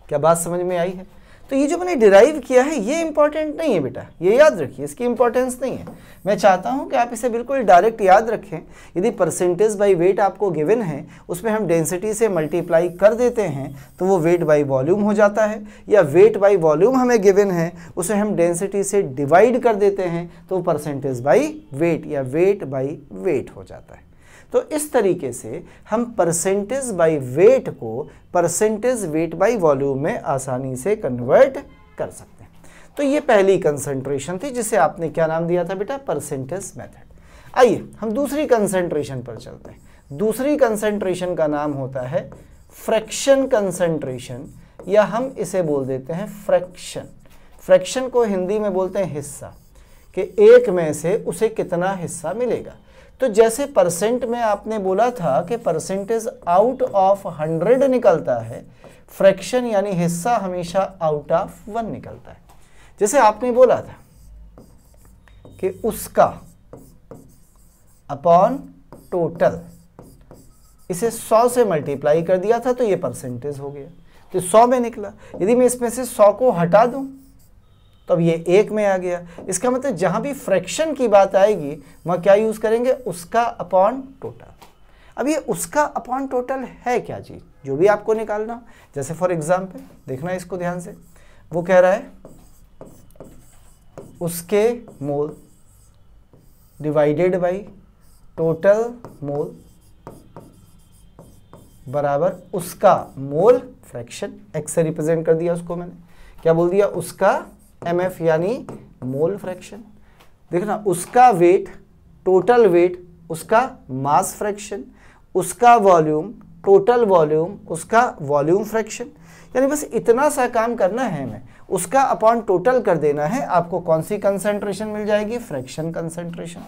क्या बात समझ में आई है तो ये जो मैंने डिराइव किया है ये इंपॉर्टेंट नहीं है बेटा ये याद रखिए इसकी इंपॉर्टेंस नहीं है मैं चाहता हूँ कि आप इसे बिल्कुल डायरेक्ट याद रखें यदि परसेंटेज बाई वेट आपको गिवन है उसमें हम डेंसिटी से मल्टीप्लाई कर देते हैं तो वो वेट बाई वॉल्यूम हो जाता है या वेट बाई वॉल्यूम हमें गिवन है उसे हम डेंसिटी से डिवाइड कर देते हैं तो परसेंटेज बाई वेट या वेट बाई वेट हो जाता है तो इस तरीके से हम परसेंटेज बाय वेट को परसेंटेज वेट बाय वॉल्यूम में आसानी से कन्वर्ट कर सकते हैं तो ये पहली कंसंट्रेशन थी जिसे आपने क्या नाम दिया था बेटा परसेंटेज मेथड आइए हम दूसरी कंसंट्रेशन पर चलते हैं दूसरी कंसंट्रेशन का नाम होता है फ्रैक्शन कंसंट्रेशन या हम इसे बोल देते हैं फ्रैक्शन फ्रैक्शन को हिंदी में बोलते हैं हिस्सा कि एक में से उसे कितना हिस्सा मिलेगा तो जैसे परसेंट में आपने बोला था कि परसेंटेज आउट ऑफ हंड्रेड निकलता है फ्रैक्शन यानी हिस्सा हमेशा आउट ऑफ वन निकलता है जैसे आपने बोला था कि उसका अपॉन टोटल इसे 100 से मल्टीप्लाई कर दिया था तो ये परसेंटेज हो गया तो 100 में निकला यदि मैं इसमें से 100 को हटा दूं तो अब ये एक में आ गया इसका मतलब जहाँ भी फ्रैक्शन की बात आएगी वहाँ क्या यूज़ करेंगे उसका अपॉन टोटल अब ये उसका अपॉन टोटल है क्या चीज़ जो भी आपको निकालना जैसे फॉर एग्जाम्पल देखना इसको ध्यान से वो कह रहा है उसके mole divided by total mole बराबर उसका मोल फ्रैक्शन एक्स से रिप्रेजेंट कर दिया उसको मैंने क्या बोल दिया उसका एम एफ यानी मोल फ्रैक्शन देखना उसका वेट टोटल वेट उसका मास फ्रैक्शन उसका वॉल्यूम टोटल वॉल्यूम उसका वॉल्यूम फ्रैक्शन यानी बस इतना सा काम करना है हमें उसका अपॉन टोटल कर देना है आपको कौन सी कंसेंट्रेशन मिल जाएगी फ्रैक्शन कंसेंट्रेशन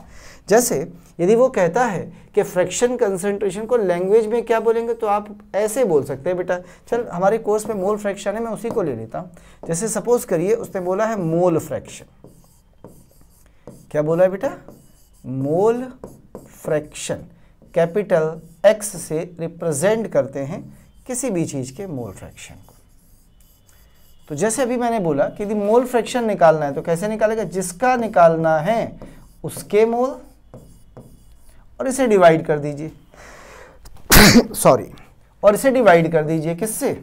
जैसे यदि वो कहता है कि फ्रैक्शन कंसेंट्रेशन को लैंग्वेज में क्या बोलेंगे तो आप ऐसे बोल सकते हैं बेटा चल हमारे कोर्स में मोल फ्रैक्शन है मैं उसी को ले लेता हूँ जैसे सपोज करिए उसने बोला है मोल फ्रैक्शन क्या बोला है बेटा मोल फ्रैक्शन कैपिटल एक्स से रिप्रेजेंट करते हैं किसी भी चीज़ के मोल फ्रैक्शन तो जैसे अभी मैंने बोला कि यदि मोल फ्रैक्शन निकालना है तो कैसे निकालेगा जिसका निकालना है उसके मोल और इसे डिवाइड कर दीजिए सॉरी और इसे डिवाइड कर दीजिए किससे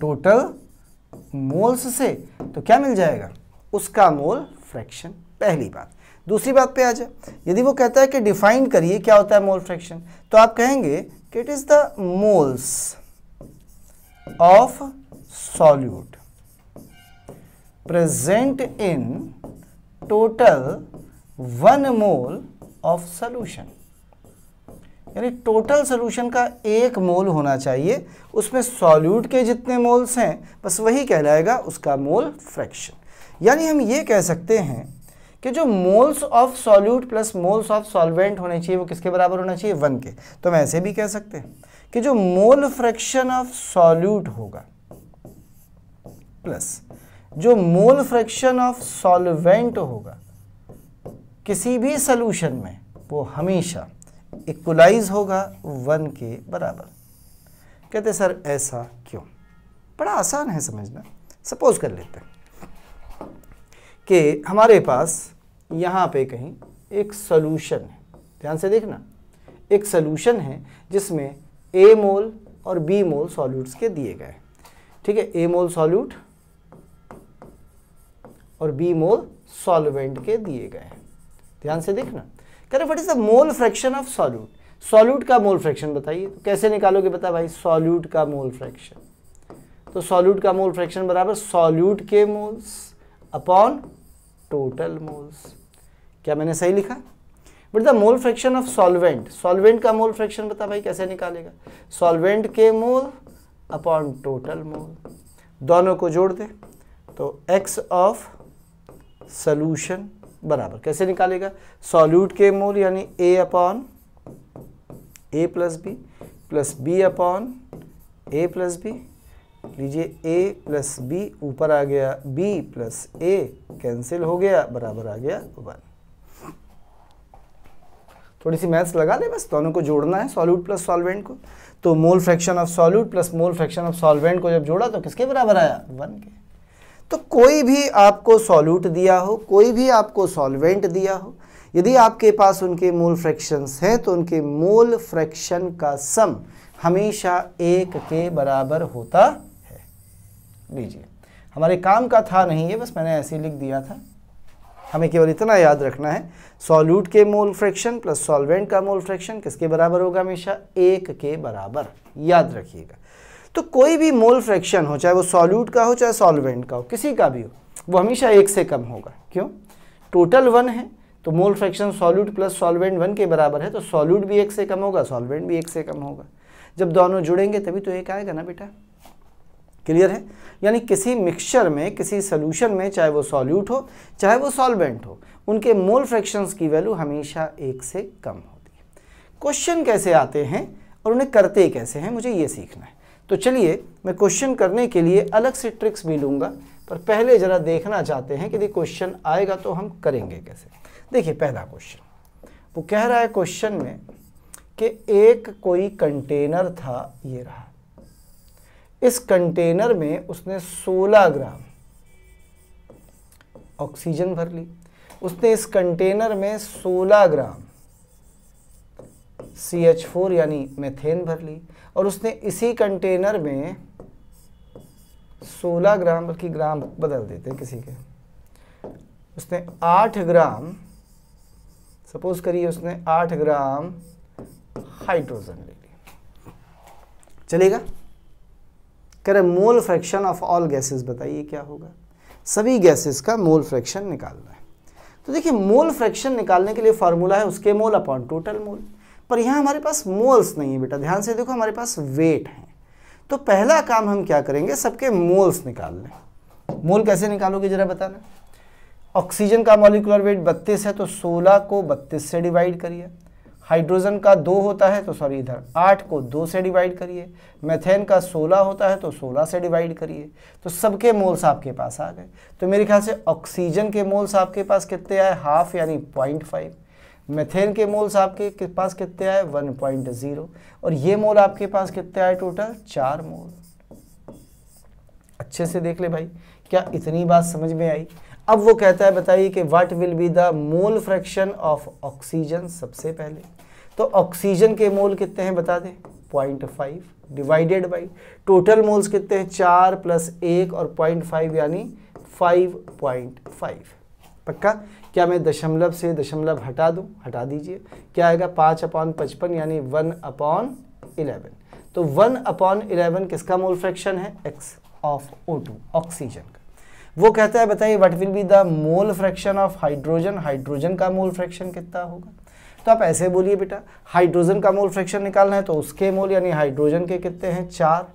टोटल मोल्स से तो क्या मिल जाएगा उसका मोल फ्रैक्शन पहली बात दूसरी बात पे आ जाए यदि वो कहता है कि डिफाइन करिए क्या होता है मोल फ्रैक्शन तो आप कहेंगे कि it is the moles of solute present in total one mole of solution यानी टोटल सोल्यूशन का एक मोल होना चाहिए उसमें सॉल्यूट के जितने मोल्स हैं बस वही कहलाएगा उसका मोल फ्रैक्शन यानी हम ये कह सकते हैं कि जो moles of solute plus moles of solvent होने चाहिए वो किसके बराबर होना चाहिए वन के तो हम ऐसे भी कह सकते हैं कि जो मोल फ्रैक्शन ऑफ सॉल्यूट होगा प्लस जो मोल फ्रैक्शन ऑफ सॉल्वेंट होगा किसी भी सोल्यूशन में वो हमेशा इक्वलाइज होगा वन के बराबर कहते सर ऐसा क्यों बड़ा आसान है समझना सपोज कर लेते हैं कि हमारे पास यहाँ पे कहीं एक सोल्यूशन है ध्यान से देखना एक सोल्यूशन है जिसमें ए मोल और बी मोल सॉल्यूट्स के दिए गए ठीक है ए मोल सॉल्यूट और बी मोल सॉल्वेंट के दिए गए हैं ध्यान से देखना कह रहे what is the mole fraction of solute solute का मोल फ्रैक्शन बताइए तो कैसे निकालोगे बता भाई सॉल्यूट का मोल फ्रैक्शन तो सॉल्यूट का मोल फ्रैक्शन बराबर सॉल्यूट के मोल्स अपॉन टोटल मोल्स क्या मैंने सही लिखा but the mole fraction of solvent solvent का मोल फ्रैक्शन बता भाई कैसे निकालेगा सॉल्वेंट के मोल अपॉन टोटल मोल दोनों को जोड़ दे तो एक्स ऑफ सॉल्यूशन बराबर कैसे निकालेगा सॉल्यूट के मोल यानी A upon A plus B plus B upon A plus B लीजिए ए प्लस बी ऊपर आ गया बी प्लस ए कैंसिल हो गया बराबर आ गया वन थोड़ी सी मैथ्स लगा ले बस दोनों को जोड़ना है सॉल्यूट प्लस सॉल्वेंट को तो mole fraction of solute plus mole fraction of solvent को जब जोड़ा तो किसके बराबर आया वन के तो कोई भी आपको सॉल्यूट दिया हो कोई भी आपको सॉल्वेंट दिया हो यदि आपके पास उनके मोल फ्रैक्शंस हैं तो उनके मोल फ्रैक्शन का सम हमेशा एक के बराबर होता है लीजिए हमारे काम का था नहीं है बस मैंने ऐसे ही लिख दिया था हमें केवल इतना याद रखना है सॉल्यूट के मोल फ्रैक्शन प्लस सॉल्वेंट का मोल फ्रैक्शन किसके बराबर होगा हमेशा एक के बराबर याद रखिएगा तो कोई भी मोल फ्रैक्शन हो चाहे वो सॉल्यूट का हो चाहे सॉल्वेंट का हो किसी का भी हो वो हमेशा एक से कम होगा क्यों टोटल वन है तो mole fraction solute plus solvent one के बराबर है तो सॉल्यूट भी एक से कम होगा सॉल्वेंट भी एक से कम होगा जब दोनों जुड़ेंगे तभी तो एक आएगा ना बेटा क्लियर है यानी किसी मिक्सचर में किसी सोल्यूशन में चाहे वो सॉल्यूट हो चाहे वो सॉल्वेंट हो उनके मोल फ्रैक्शंस की वैल्यू हमेशा एक से कम होती है क्वेश्चन कैसे आते हैं और उन्हें करते कैसे हैं मुझे ये सीखना है तो चलिए मैं क्वेश्चन करने के लिए अलग से ट्रिक्स भी लूँगा पर पहले ज़रा देखना चाहते हैं कि यदि क्वेश्चन आएगा तो हम करेंगे कैसे देखिए पहला क्वेश्चन वो कह रहा है क्वेश्चन में कि एक कोई कंटेनर था ये रहा इस कंटेनर में उसने 16 ग्राम ऑक्सीजन भर ली उसने इस कंटेनर में 16 ग्राम सी एच फोर यानी मेथेन भर ली और उसने इसी कंटेनर में 16 ग्राम बल्कि ग्राम बदल देते हैं किसी के उसने 8 ग्राम सपोज करिए उसने 8 ग्राम हाइड्रोजन ले लिया चलेगा कह रहे mole fraction of all gases बताइए क्या होगा सभी गैसेस का मोल फ्रैक्शन निकालना है तो देखिए मोल फ्रैक्शन निकालने के लिए फार्मूला है उसके मोल अपॉन टोटल मोल पर यहाँ हमारे पास मोल्स नहीं है बेटा ध्यान से देखो हमारे पास वेट है तो पहला काम हम क्या करेंगे सबके मोल्स निकाल लें मोल कैसे निकालोगे जरा बताना ऑक्सीजन का मॉलिकुलर वेट बत्तीस है तो 16 को बत्तीस से डिवाइड करिए हाइड्रोजन का दो होता है तो सॉरी इधर आठ को दो से डिवाइड करिए मेथेन का सोलह होता है तो सोलह से डिवाइड करिए तो सबके मोल्स आपके पास आ गए तो मेरे ख्याल से ऑक्सीजन के मोल्स आपके पास कितने आए हाफ यानी पॉइंट फाइव मेथेन के मोल्स आपके पास कितने आए 1.0 और ये मोल आपके पास कितने आए टोटल चार मोल अच्छे से देख ले भाई क्या इतनी बात समझ में आई अब वो कहता है बताइए कि what will be the mole fraction of oxygen सबसे पहले तो ऑक्सीजन के मोल कितने हैं बता दें point divided by total moles कितने हैं चार प्लस एक और पॉइंट यानी 5.5 पक्का क्या मैं दशमलव से दशमलव हटा दूं हटा दीजिए क्या आएगा पाँच अपॉन पचपन यानी वन अपॉन इलेवन तो वन अपॉन इलेवन किसका मोल फ्रैक्शन है एक्स ऑफ ओ ऑक्सीजन का वो कहता है बताइए what will be the mole fraction of hydrogen hydrogen का मोल फ्रैक्शन कितना होगा तो आप ऐसे बोलिए बेटा हाइड्रोजन का मोल फ्रैक्शन निकालना है तो उसके मोल यानी हाइड्रोजन के कितने हैं चार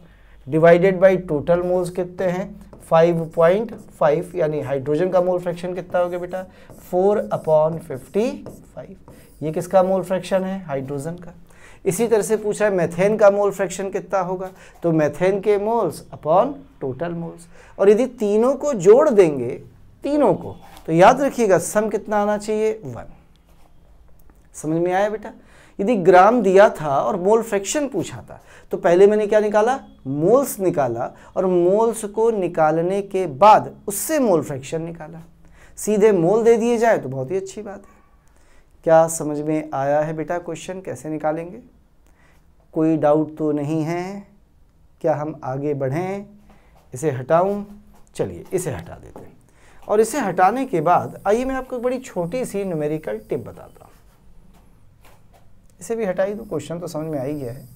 डिवाइडेड बाई टोटल मोल्स कितने हैं 5.5 यानी हाइड्रोजन का मोल फ्रैक्शन कितना हो गया बेटा फोर अपॉन फिफ्टी फाइव ये किसका मोल फ्रैक्शन है हाइड्रोजन का इसी तरह से पूछा है मेथेन का मोल फ्रैक्शन कितना होगा तो मेथेन के मोल्स अपॉन टोटल मोल्स और यदि तीनों को जोड़ देंगे तीनों को तो याद रखिएगा सम कितना आना चाहिए वन समझ में आया बेटा यदि ग्राम दिया था और मोल फ्रैक्शन पूछा था तो पहले मैंने क्या निकाला मोल्स निकाला और मोल्स को निकालने के बाद उससे मोल फ्रैक्शन निकाला सीधे मोल दे दिए जाए तो बहुत ही अच्छी बात है क्या समझ में आया है बेटा क्वेश्चन कैसे निकालेंगे कोई डाउट तो नहीं है क्या हम आगे बढ़ें इसे हटाऊं चलिए इसे हटा देते हैं और इसे हटाने के बाद आइए मैं आपको एक बड़ी छोटी सी न्यूमेरिकल टिप बताता हूँ इसे भी हटाई दो क्वेश्चन तो समझ में आ ही गया है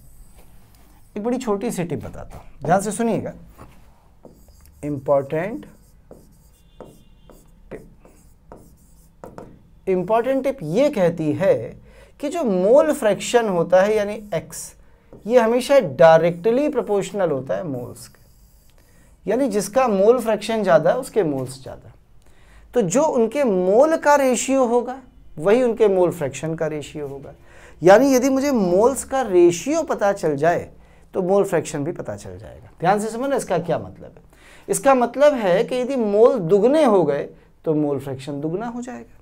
एक बड़ी छोटी सी टिप बताता हूँ ध्यान से सुनिएगा इम्पॉर्टेंट इम्पॉर्टेंट टिप ये कहती है कि जो मोल फ्रैक्शन होता है यानी एक्स ये हमेशा डायरेक्टली प्रोपोर्शनल होता है मोल्स के यानी जिसका मोल फ्रैक्शन ज़्यादा है उसके मोल्स ज़्यादा तो जो उनके मोल का रेशियो होगा वही उनके मोल फ्रैक्शन का रेशियो होगा यानी यदि मुझे मोल्स का रेशियो पता चल जाए तो मोल फ्रैक्शन भी पता चल जाएगा ध्यान से समझना इसका क्या मतलब है इसका मतलब है कि यदि मोल दुगने हो गए तो मोल फ्रैक्शन दुगना हो जाएगा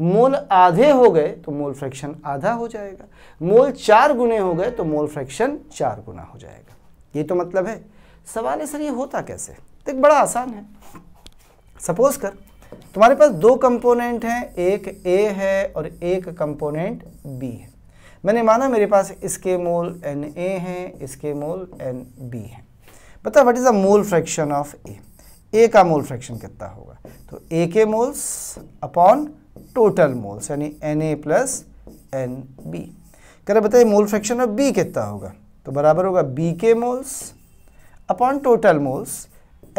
मोल आधे हो गए तो मोल फ्रैक्शन आधा हो जाएगा मोल चार गुने हो गए तो मोल फ्रैक्शन चार गुना हो जाएगा ये तो मतलब है सवाल है सर ये होता कैसे तो एक बड़ा आसान है सपोज कर तुम्हारे पास दो कंपोनेंट हैं एक ए है और एक कंपोनेंट बी है मैंने माना मेरे पास इसके मोल एन ए हैं इसके मोल एन बी हैं बता what is the mole fraction of A A का मोल फ्रैक्शन कितना होगा तो ए के मोल्स अपॉन टोटल मोल्स यानी N A plus N B करें बताइए मोल फ्रैक्शन ऑफ बी कितना होगा तो बराबर होगा बी के moles upon total moles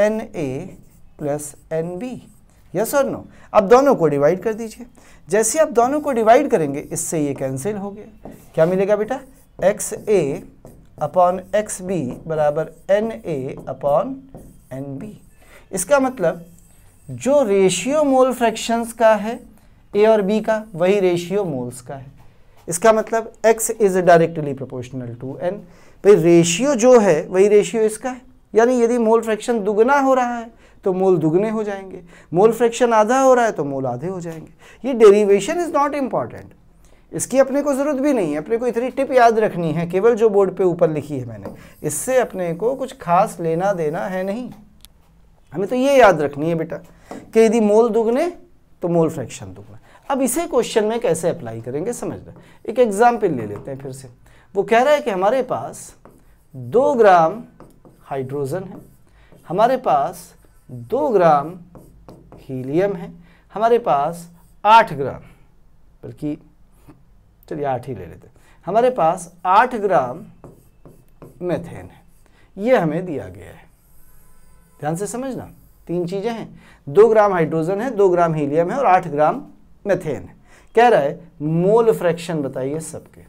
N A plus N B yes और नो अब दोनों को डिवाइड कर दीजिए जैसे आप दोनों को डिवाइड करेंगे इससे ये कैंसिल हो गया क्या मिलेगा बेटा X A upon X B बराबर N A upon N B इसका मतलब जो रेशियो मोल फ्रैक्शंस का है ए और बी का वही रेशियो मोल्स का है इसका मतलब X is directly proportional to N भाई रेशियो जो है वही रेशियो इसका है यानी यदि मोल फ्रैक्शन दुगना हो रहा है तो मोल दुगने हो जाएंगे मोल फ्रैक्शन आधा हो रहा है तो मोल आधे हो जाएंगे ये डेरिवेशन इज़ नॉट इम्पॉर्टेंट इसकी अपने को ज़रूरत भी नहीं है अपने को इतनी टिप याद रखनी है केवल जो बोर्ड पे ऊपर लिखी है मैंने इससे अपने को कुछ खास लेना देना है नहीं हमें तो ये याद रखनी है बेटा कि यदि मोल दुगने तो मोल फ्रैक्शन दुगना अब इसे क्वेश्चन में कैसे अप्लाई करेंगे समझना एक एग्जाम्पल ले लेते हैं फिर से वो कह रहा है कि हमारे पास दो ग्राम हाइड्रोजन है हमारे पास दो ग्राम हीलियम है हमारे पास आठ ग्राम बल्कि चलिए आठ ही ले लेते हैं हमारे पास आठ ग्राम मेथेन है ये हमें दिया गया है ध्यान से समझना तीन चीज़ें हैं दो ग्राम हाइड्रोजन है दो ग्राम हीलियम है और आठ ग्राम मेथेन कह रहा है मोल फ्रैक्शन बताइए सबके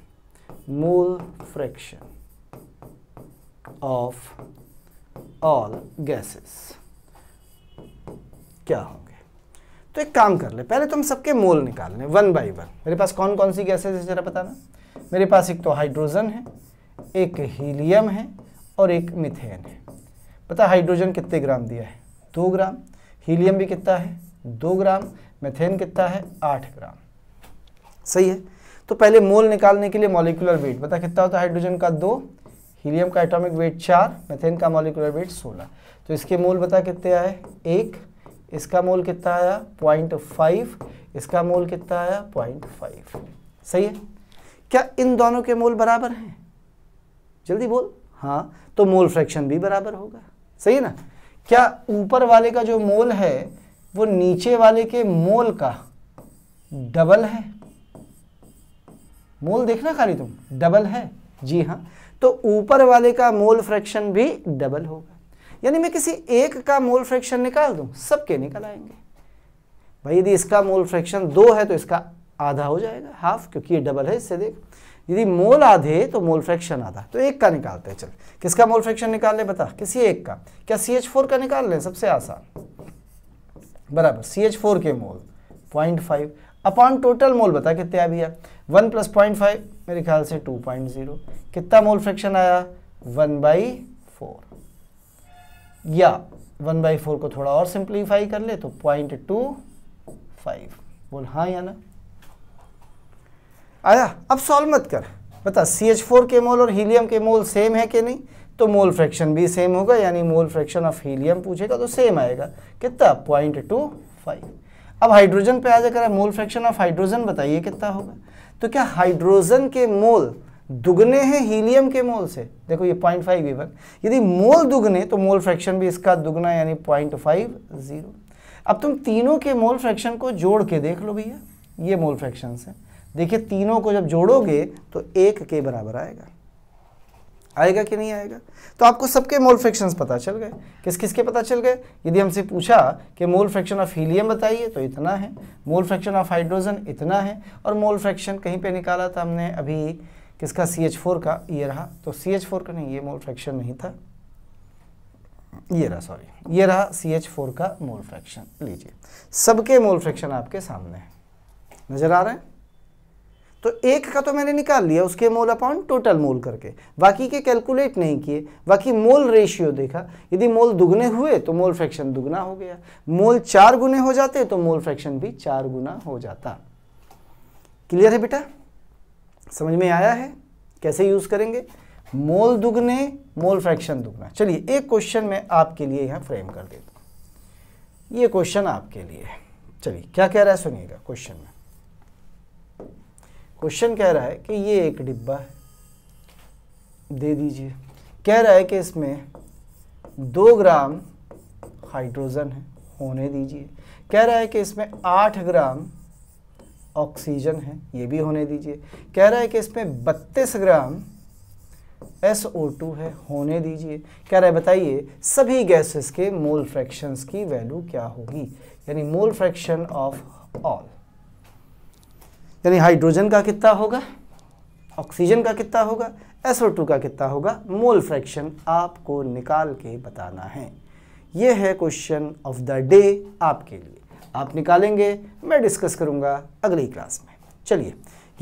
mole fraction of all gases क्या होंगे तो एक काम कर ले पहले तुम सबके मोल निकाल लें वन बाई वन मेरे पास कौन कौन सी गैसेज है जरा बताना मेरे पास एक तो हाइड्रोजन है एक हीलियम है और एक मिथेन है पता हाइड्रोजन कितने ग्राम दिया है दो ग्राम हीलियम भी कितना है दो ग्राम मेथेन कितना है आठ ग्राम सही है तो पहले मोल निकालने के लिए मॉलिकुलर वेट बता कितना होता है हाइड्रोजन का दो हीलियम का एटॉमिक वेट चार मेथेन का मॉलिकुलर वेट सोलह तो इसके मोल बता कितने आए एक इसका मोल कितना आया पॉइंट फाइव इसका मोल कितना आया पॉइंट फाइव सही है क्या इन दोनों के मोल बराबर हैं जल्दी बोल हाँ तो मोल फ्रैक्शन भी बराबर होगा सही है ना क्या ऊपर वाले का जो मोल है वो नीचे वाले के मोल का डबल है मोल देखना खाली तुम डबल है जी हाँ तो ऊपर वाले का मोल फ्रैक्शन भी डबल होगा यानी मैं किसी एक का मोल फ्रैक्शन निकाल दूं सबके निकल आएंगे भाई यदि इसका मोल फ्रैक्शन दो है तो इसका आधा हो जाएगा हाफ क्योंकि ये डबल है इससे देख यदि मोल आधे तो मोल फ्रैक्शन आधा तो एक का निकालते हैं चल किसका मोल फ्रैक्शन निकाल लें बता किसी एक का क्या सी एच फोर का निकाल लें सबसे आसान बराबर सी एच फोर के mole point five upon total mole बता कितने आ भैया वन प्लस पॉइंट फाइव मेरे ख्याल से टू पॉइंट जीरो कितना मोल फ्रैक्शन आया वन बाई फोर या वन बाई फोर को थोड़ा और सिंप्लीफाई कर ले तो पॉइंट टू फाइव बोल हाँ या ना आया अब सॉल्व मत कर बता सी एच फोर के मोल और हीलियम के मोल सेम है कि नहीं तो मोल फ्रैक्शन भी सेम होगा यानी मोल फ्रैक्शन ऑफ हीलियम पूछेगा तो सेम आएगा कितना पॉइंट टू फाइव अब हाइड्रोजन पे आ जाकर मोल फ्रैक्शन ऑफ हाइड्रोजन बताइए कितना होगा तो क्या हाइड्रोजन के मोल दुगने हैं हीलियम के मोल से देखो ये पॉइंट फाइव ईवन यदि मोल दुगने तो मोल फ्रैक्शन भी इसका दुगना यानी पॉइंट फाइव ज़ीरो अब तुम तीनों के मोल फ्रैक्शन को जोड़ के देख लो भैया ये मोल फ्रैक्शन है देखिए तीनों को जब जोड़ोगे तो एक के बराबर आएगा आएगा कि नहीं आएगा तो आपको सबके मोल फ्रैक्शंस पता चल गए किस किस के पता चल गए यदि हमसे पूछा कि मोल फ्रैक्शन ऑफ हीलियम बताइए तो इतना है मोल फ्रैक्शन ऑफ हाइड्रोजन इतना है और मोल फ्रैक्शन कहीं पे निकाला था हमने अभी किसका सी एच फोर का ये रहा तो सी एच फोर का नहीं ये मोल फ्रैक्शन नहीं था ये रहा सॉरी ये रहा सी एच फोर का मोल फ्रैक्शन लीजिए सबके मोल फ्रैक्शन आपके सामने है नज़र आ रहे हैं तो एक का तो मैंने निकाल लिया उसके मोल अपॉन टोटल मोल करके बाकी के कैलकुलेट नहीं किए बाकी मोल रेशियो देखा यदि मोल दुगने हुए तो मोल फ्रैक्शन दुगना हो गया मोल चार गुने हो जाते तो मोल फ्रैक्शन भी चार गुना हो जाता क्लियर है बेटा समझ में आया है कैसे यूज़ करेंगे मोल दुगने मोल फ्रैक्शन दुगना चलिए एक क्वेश्चन मैं आपके लिए यहां फ्रेम कर देता हूं ये क्वेश्चन आपके लिए है चलिए क्या कह रहा है सुनिएगा क्वेश्चन में क्वेश्चन कह रहा है कि ये एक डिब्बा है दे दीजिए कह रहा है कि इसमें दो ग्राम हाइड्रोजन है होने दीजिए कह रहा है कि इसमें आठ ग्राम ऑक्सीजन है ये भी होने दीजिए कह रहा है कि इसमें बत्तीस ग्राम SO2 है होने दीजिए कह रहा है बताइए सभी गैसेस के मोल फ्रैक्शंस की वैल्यू क्या होगी यानी मोल फ्रैक्शन ऑफ ऑल यानी हाइड्रोजन का कितना होगा ऑक्सीजन का कितना होगा SO2 का कितना होगा मोल फ्रैक्शन आपको निकाल के बताना है ये है क्वेश्चन ऑफ द डे आपके लिए आप निकालेंगे मैं डिस्कस करूंगा अगली क्लास में चलिए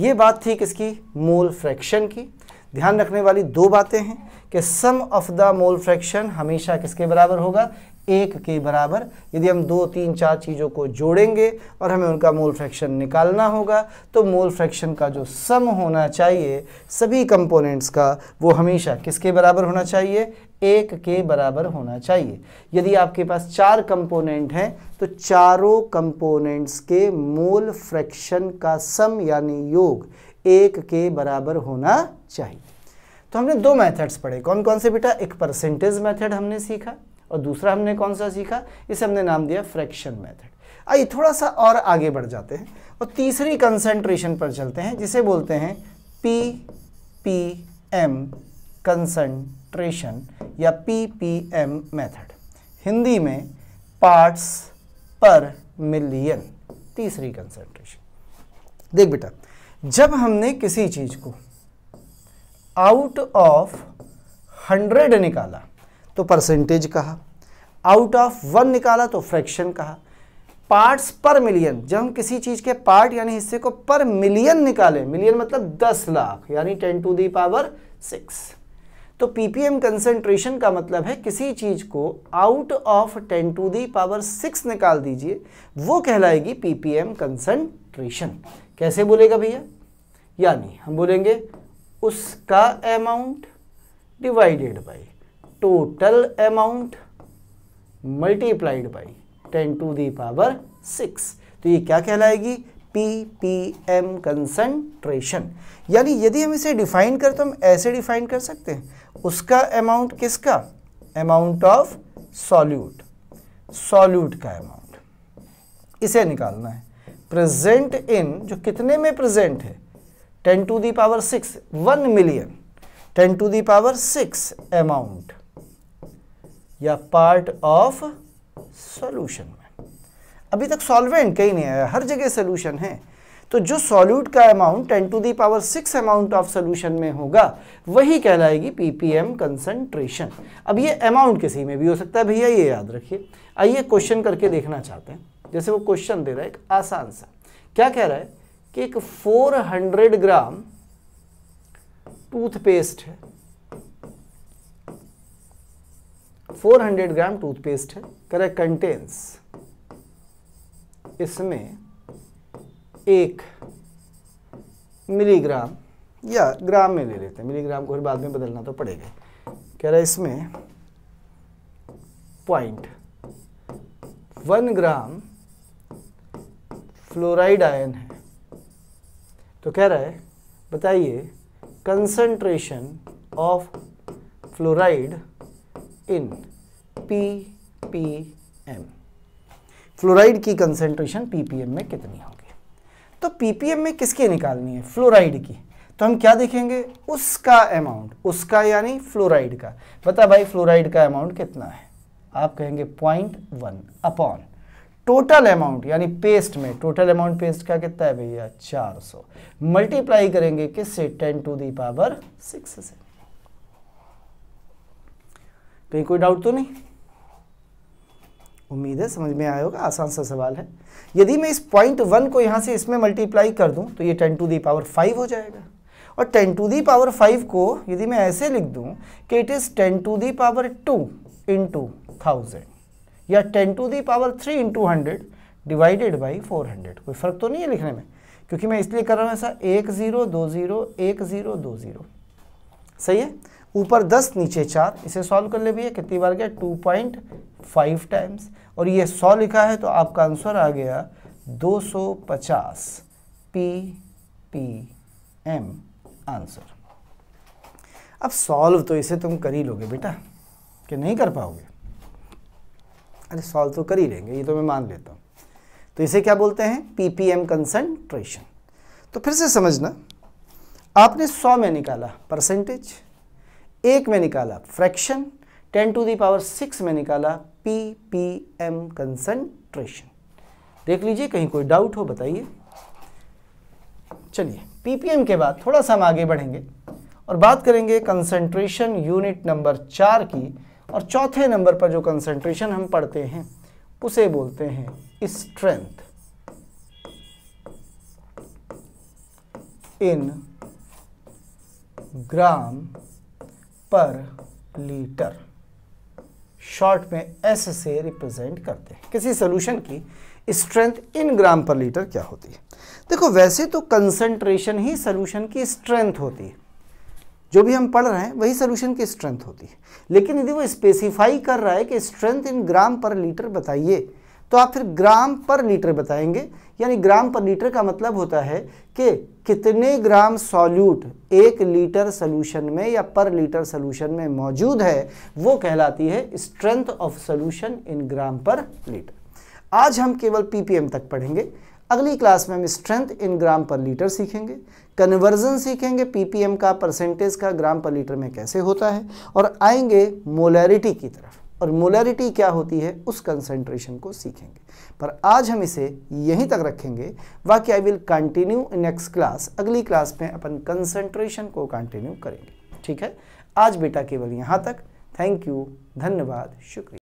ये बात थी किसकी मोल फ्रैक्शन की ध्यान रखने वाली दो बातें हैं कि sum of the mole fraction हमेशा किसके बराबर होगा एक के बराबर यदि हम दो तीन चार चीज़ों को जोड़ेंगे और हमें उनका मोल फ्रैक्शन निकालना होगा तो मोल फ्रैक्शन का जो सम होना चाहिए सभी कंपोनेंट्स का वो हमेशा किसके बराबर होना चाहिए एक के बराबर होना चाहिए यदि आपके पास चार कंपोनेंट हैं तो चारों कंपोनेंट्स के मोल फ्रैक्शन का सम यानी योग एक के बराबर होना चाहिए तो हमने दो मैथड्स पढ़े कौन कौन से बेटा एक परसेंटेज मैथड हमने सीखा और दूसरा हमने कौन सा सीखा इसे हमने नाम दिया फ्रैक्शन मेथड आइए थोड़ा सा और आगे बढ़ जाते हैं और तीसरी कंसंट्रेशन पर चलते हैं जिसे बोलते हैं पी पी एम कंसंट्रेशन या P P M method Hindi में पार्ट्स पर मिलियन तीसरी कंसंट्रेशन देख बेटा जब हमने किसी चीज़ को आउट ऑफ हंड्रेड निकाला तो परसेंटेज कहा आउट ऑफ वन निकाला तो फ्रैक्शन कहा पार्ट्स पर मिलियन जब हम किसी चीज़ के पार्ट यानी हिस्से को पर मिलियन निकालें मिलियन मतलब दस लाख यानी ten to the power six तो पीपीएम कंसेंट्रेशन का मतलब है किसी चीज़ को out of ten to the power six निकाल दीजिए वो कहलाएगी पीपीएम कंसेंट्रेशन कैसे बोलेगा भैया यानी हम बोलेंगे उसका amount divided by total amount multiplied by ten to the power six तो ये क्या कहलाएगी पी पी एम कंसनट्रेशन यानी यदि हम इसे डिफाइन करें तो हम ऐसे डिफाइन कर सकते हैं उसका अमाउंट किसका अमाउंट ऑफ सॉल्यूट सॉल्यूट का अमाउंट इसे निकालना है प्रेजेंट इन जो कितने में प्रेजेंट है ten to the power six one million ten to the power six amount या पार्ट ऑफ सॉल्यूशन में अभी तक सॉल्वेंट कहीं नहीं आया हर जगह सोल्यूशन है तो जो सॉल्यूट का amount ten to the power six amount of solution में होगा वही कहलाएगी पीपीएम कंसंट्रेशन अब ये अमाउंट किसी में भी हो सकता है भैया ये याद रखिए आइए क्वेश्चन करके देखना चाहते हैं जैसे वो क्वेश्चन दे रहा है एक आसान सा क्या कह रहा है कि एक 400 ग्राम टूथपेस्ट है 400 ग्राम टूथपेस्ट है करेक्ट कंटेन्स इसमें एक मिलीग्राम या ग्राम में ले लेते हैं मिलीग्राम को फिर बाद में बदलना तो पड़ेगा कह रहा है इसमें point one gram fluoride ion है तो कह रहा है बताइए concentration of fluoride in P P M fluoride की कंसेंट्रेशन पीपीएम में कितनी होगी तो पीपीएम में किसकी निकालनी है फ्लोराइड की तो हम क्या देखेंगे उसका अमाउंट उसका यानी फ्लोराइड का बता भाई फ्लोराइड का अमाउंट कितना है आप कहेंगे point one upon total amount यानी पेस्ट में टोटल अमाउंट पेस्ट का कितना है भैया 400 मल्टीप्लाई करेंगे किससे 10 टू दी पावर 6 से कहीं कोई डाउट तो नहीं उम्मीद है समझ में आया होगा आसान सा सवाल है यदि मैं इस पॉइंट वन को यहां से इसमें मल्टीप्लाई कर दूं तो ये ten to the power five हो जाएगा और ten to the power five को यदि मैं ऐसे लिख दूं कि it is ten to the power two into thousand या ten to the power three into hundred divided by four hundred कोई फ़र्क तो नहीं है लिखने में क्योंकि मैं इसलिए कर रहा हूं ऐसा एक ज़ीरो दो ज़ीरो एक ज़ीरो दो ज़ीरो सही है ऊपर दस नीचे चार इसे सॉल्व कर ले भैया कितनी बार गया टू पॉइंट फाइव टाइम्स और ये सौ लिखा है तो आपका आंसर आ गया दो सौ पचास पी पी एम आंसर अब सॉल्व तो इसे तुम कर ही लोगे बेटा कि नहीं कर पाओगे अरे सॉल्व तो कर ही लेंगे ये तो मैं मान लेता हूँ तो इसे क्या बोलते हैं पी पी एम कंसेंट्रेशन तो फिर से समझना आपने सौ में निकाला परसेंटेज एक में निकाला fraction ten to the power six में निकाला पी पी एम कंसनट्रेशन देख लीजिए कहीं कोई डाउट हो बताइए चलिए पीपीएम के बाद थोड़ा सा हम आगे बढ़ेंगे और बात करेंगे कंसंट्रेशन यूनिट नंबर चार की और चौथे नंबर पर जो कंसंट्रेशन हम पढ़ते हैं उसे बोलते हैं strength in gram per litre short में एस से रिप्रेजेंट करते हैं किसी सोल्यूशन की strength in gram per litre क्या होती है देखो वैसे तो कंसंट्रेशन ही सोल्यूशन की स्ट्रेंथ होती है जो भी हम पढ़ रहे हैं वही सोल्यूशन की स्ट्रेंथ होती है लेकिन यदि वो स्पेसिफाई कर रहा है कि strength in gram per litre बताइए तो आप फिर ग्राम पर लीटर बताएंगे यानी ग्राम पर लीटर का मतलब होता है कि कितने ग्राम सॉल्यूट एक लीटर सॉल्यूशन में या पर लीटर सॉल्यूशन में मौजूद है वो कहलाती है strength of solution in gram per litre आज हम केवल पीपीएम तक पढ़ेंगे अगली क्लास में हम strength in gram per litre सीखेंगे कन्वर्जन सीखेंगे पीपीएम का परसेंटेज का ग्राम पर लीटर में कैसे होता है और आएंगे मोलैरिटी की तरफ और मोलरिटी क्या होती है उस कंसेंट्रेशन को सीखेंगे पर आज हम इसे यहीं तक रखेंगे बाकी I will continue in next class अगली क्लास में अपन कंसेंट्रेशन को कंटिन्यू करेंगे ठीक है आज बेटा केवल यहाँ तक थैंक यू धन्यवाद शुक्रिया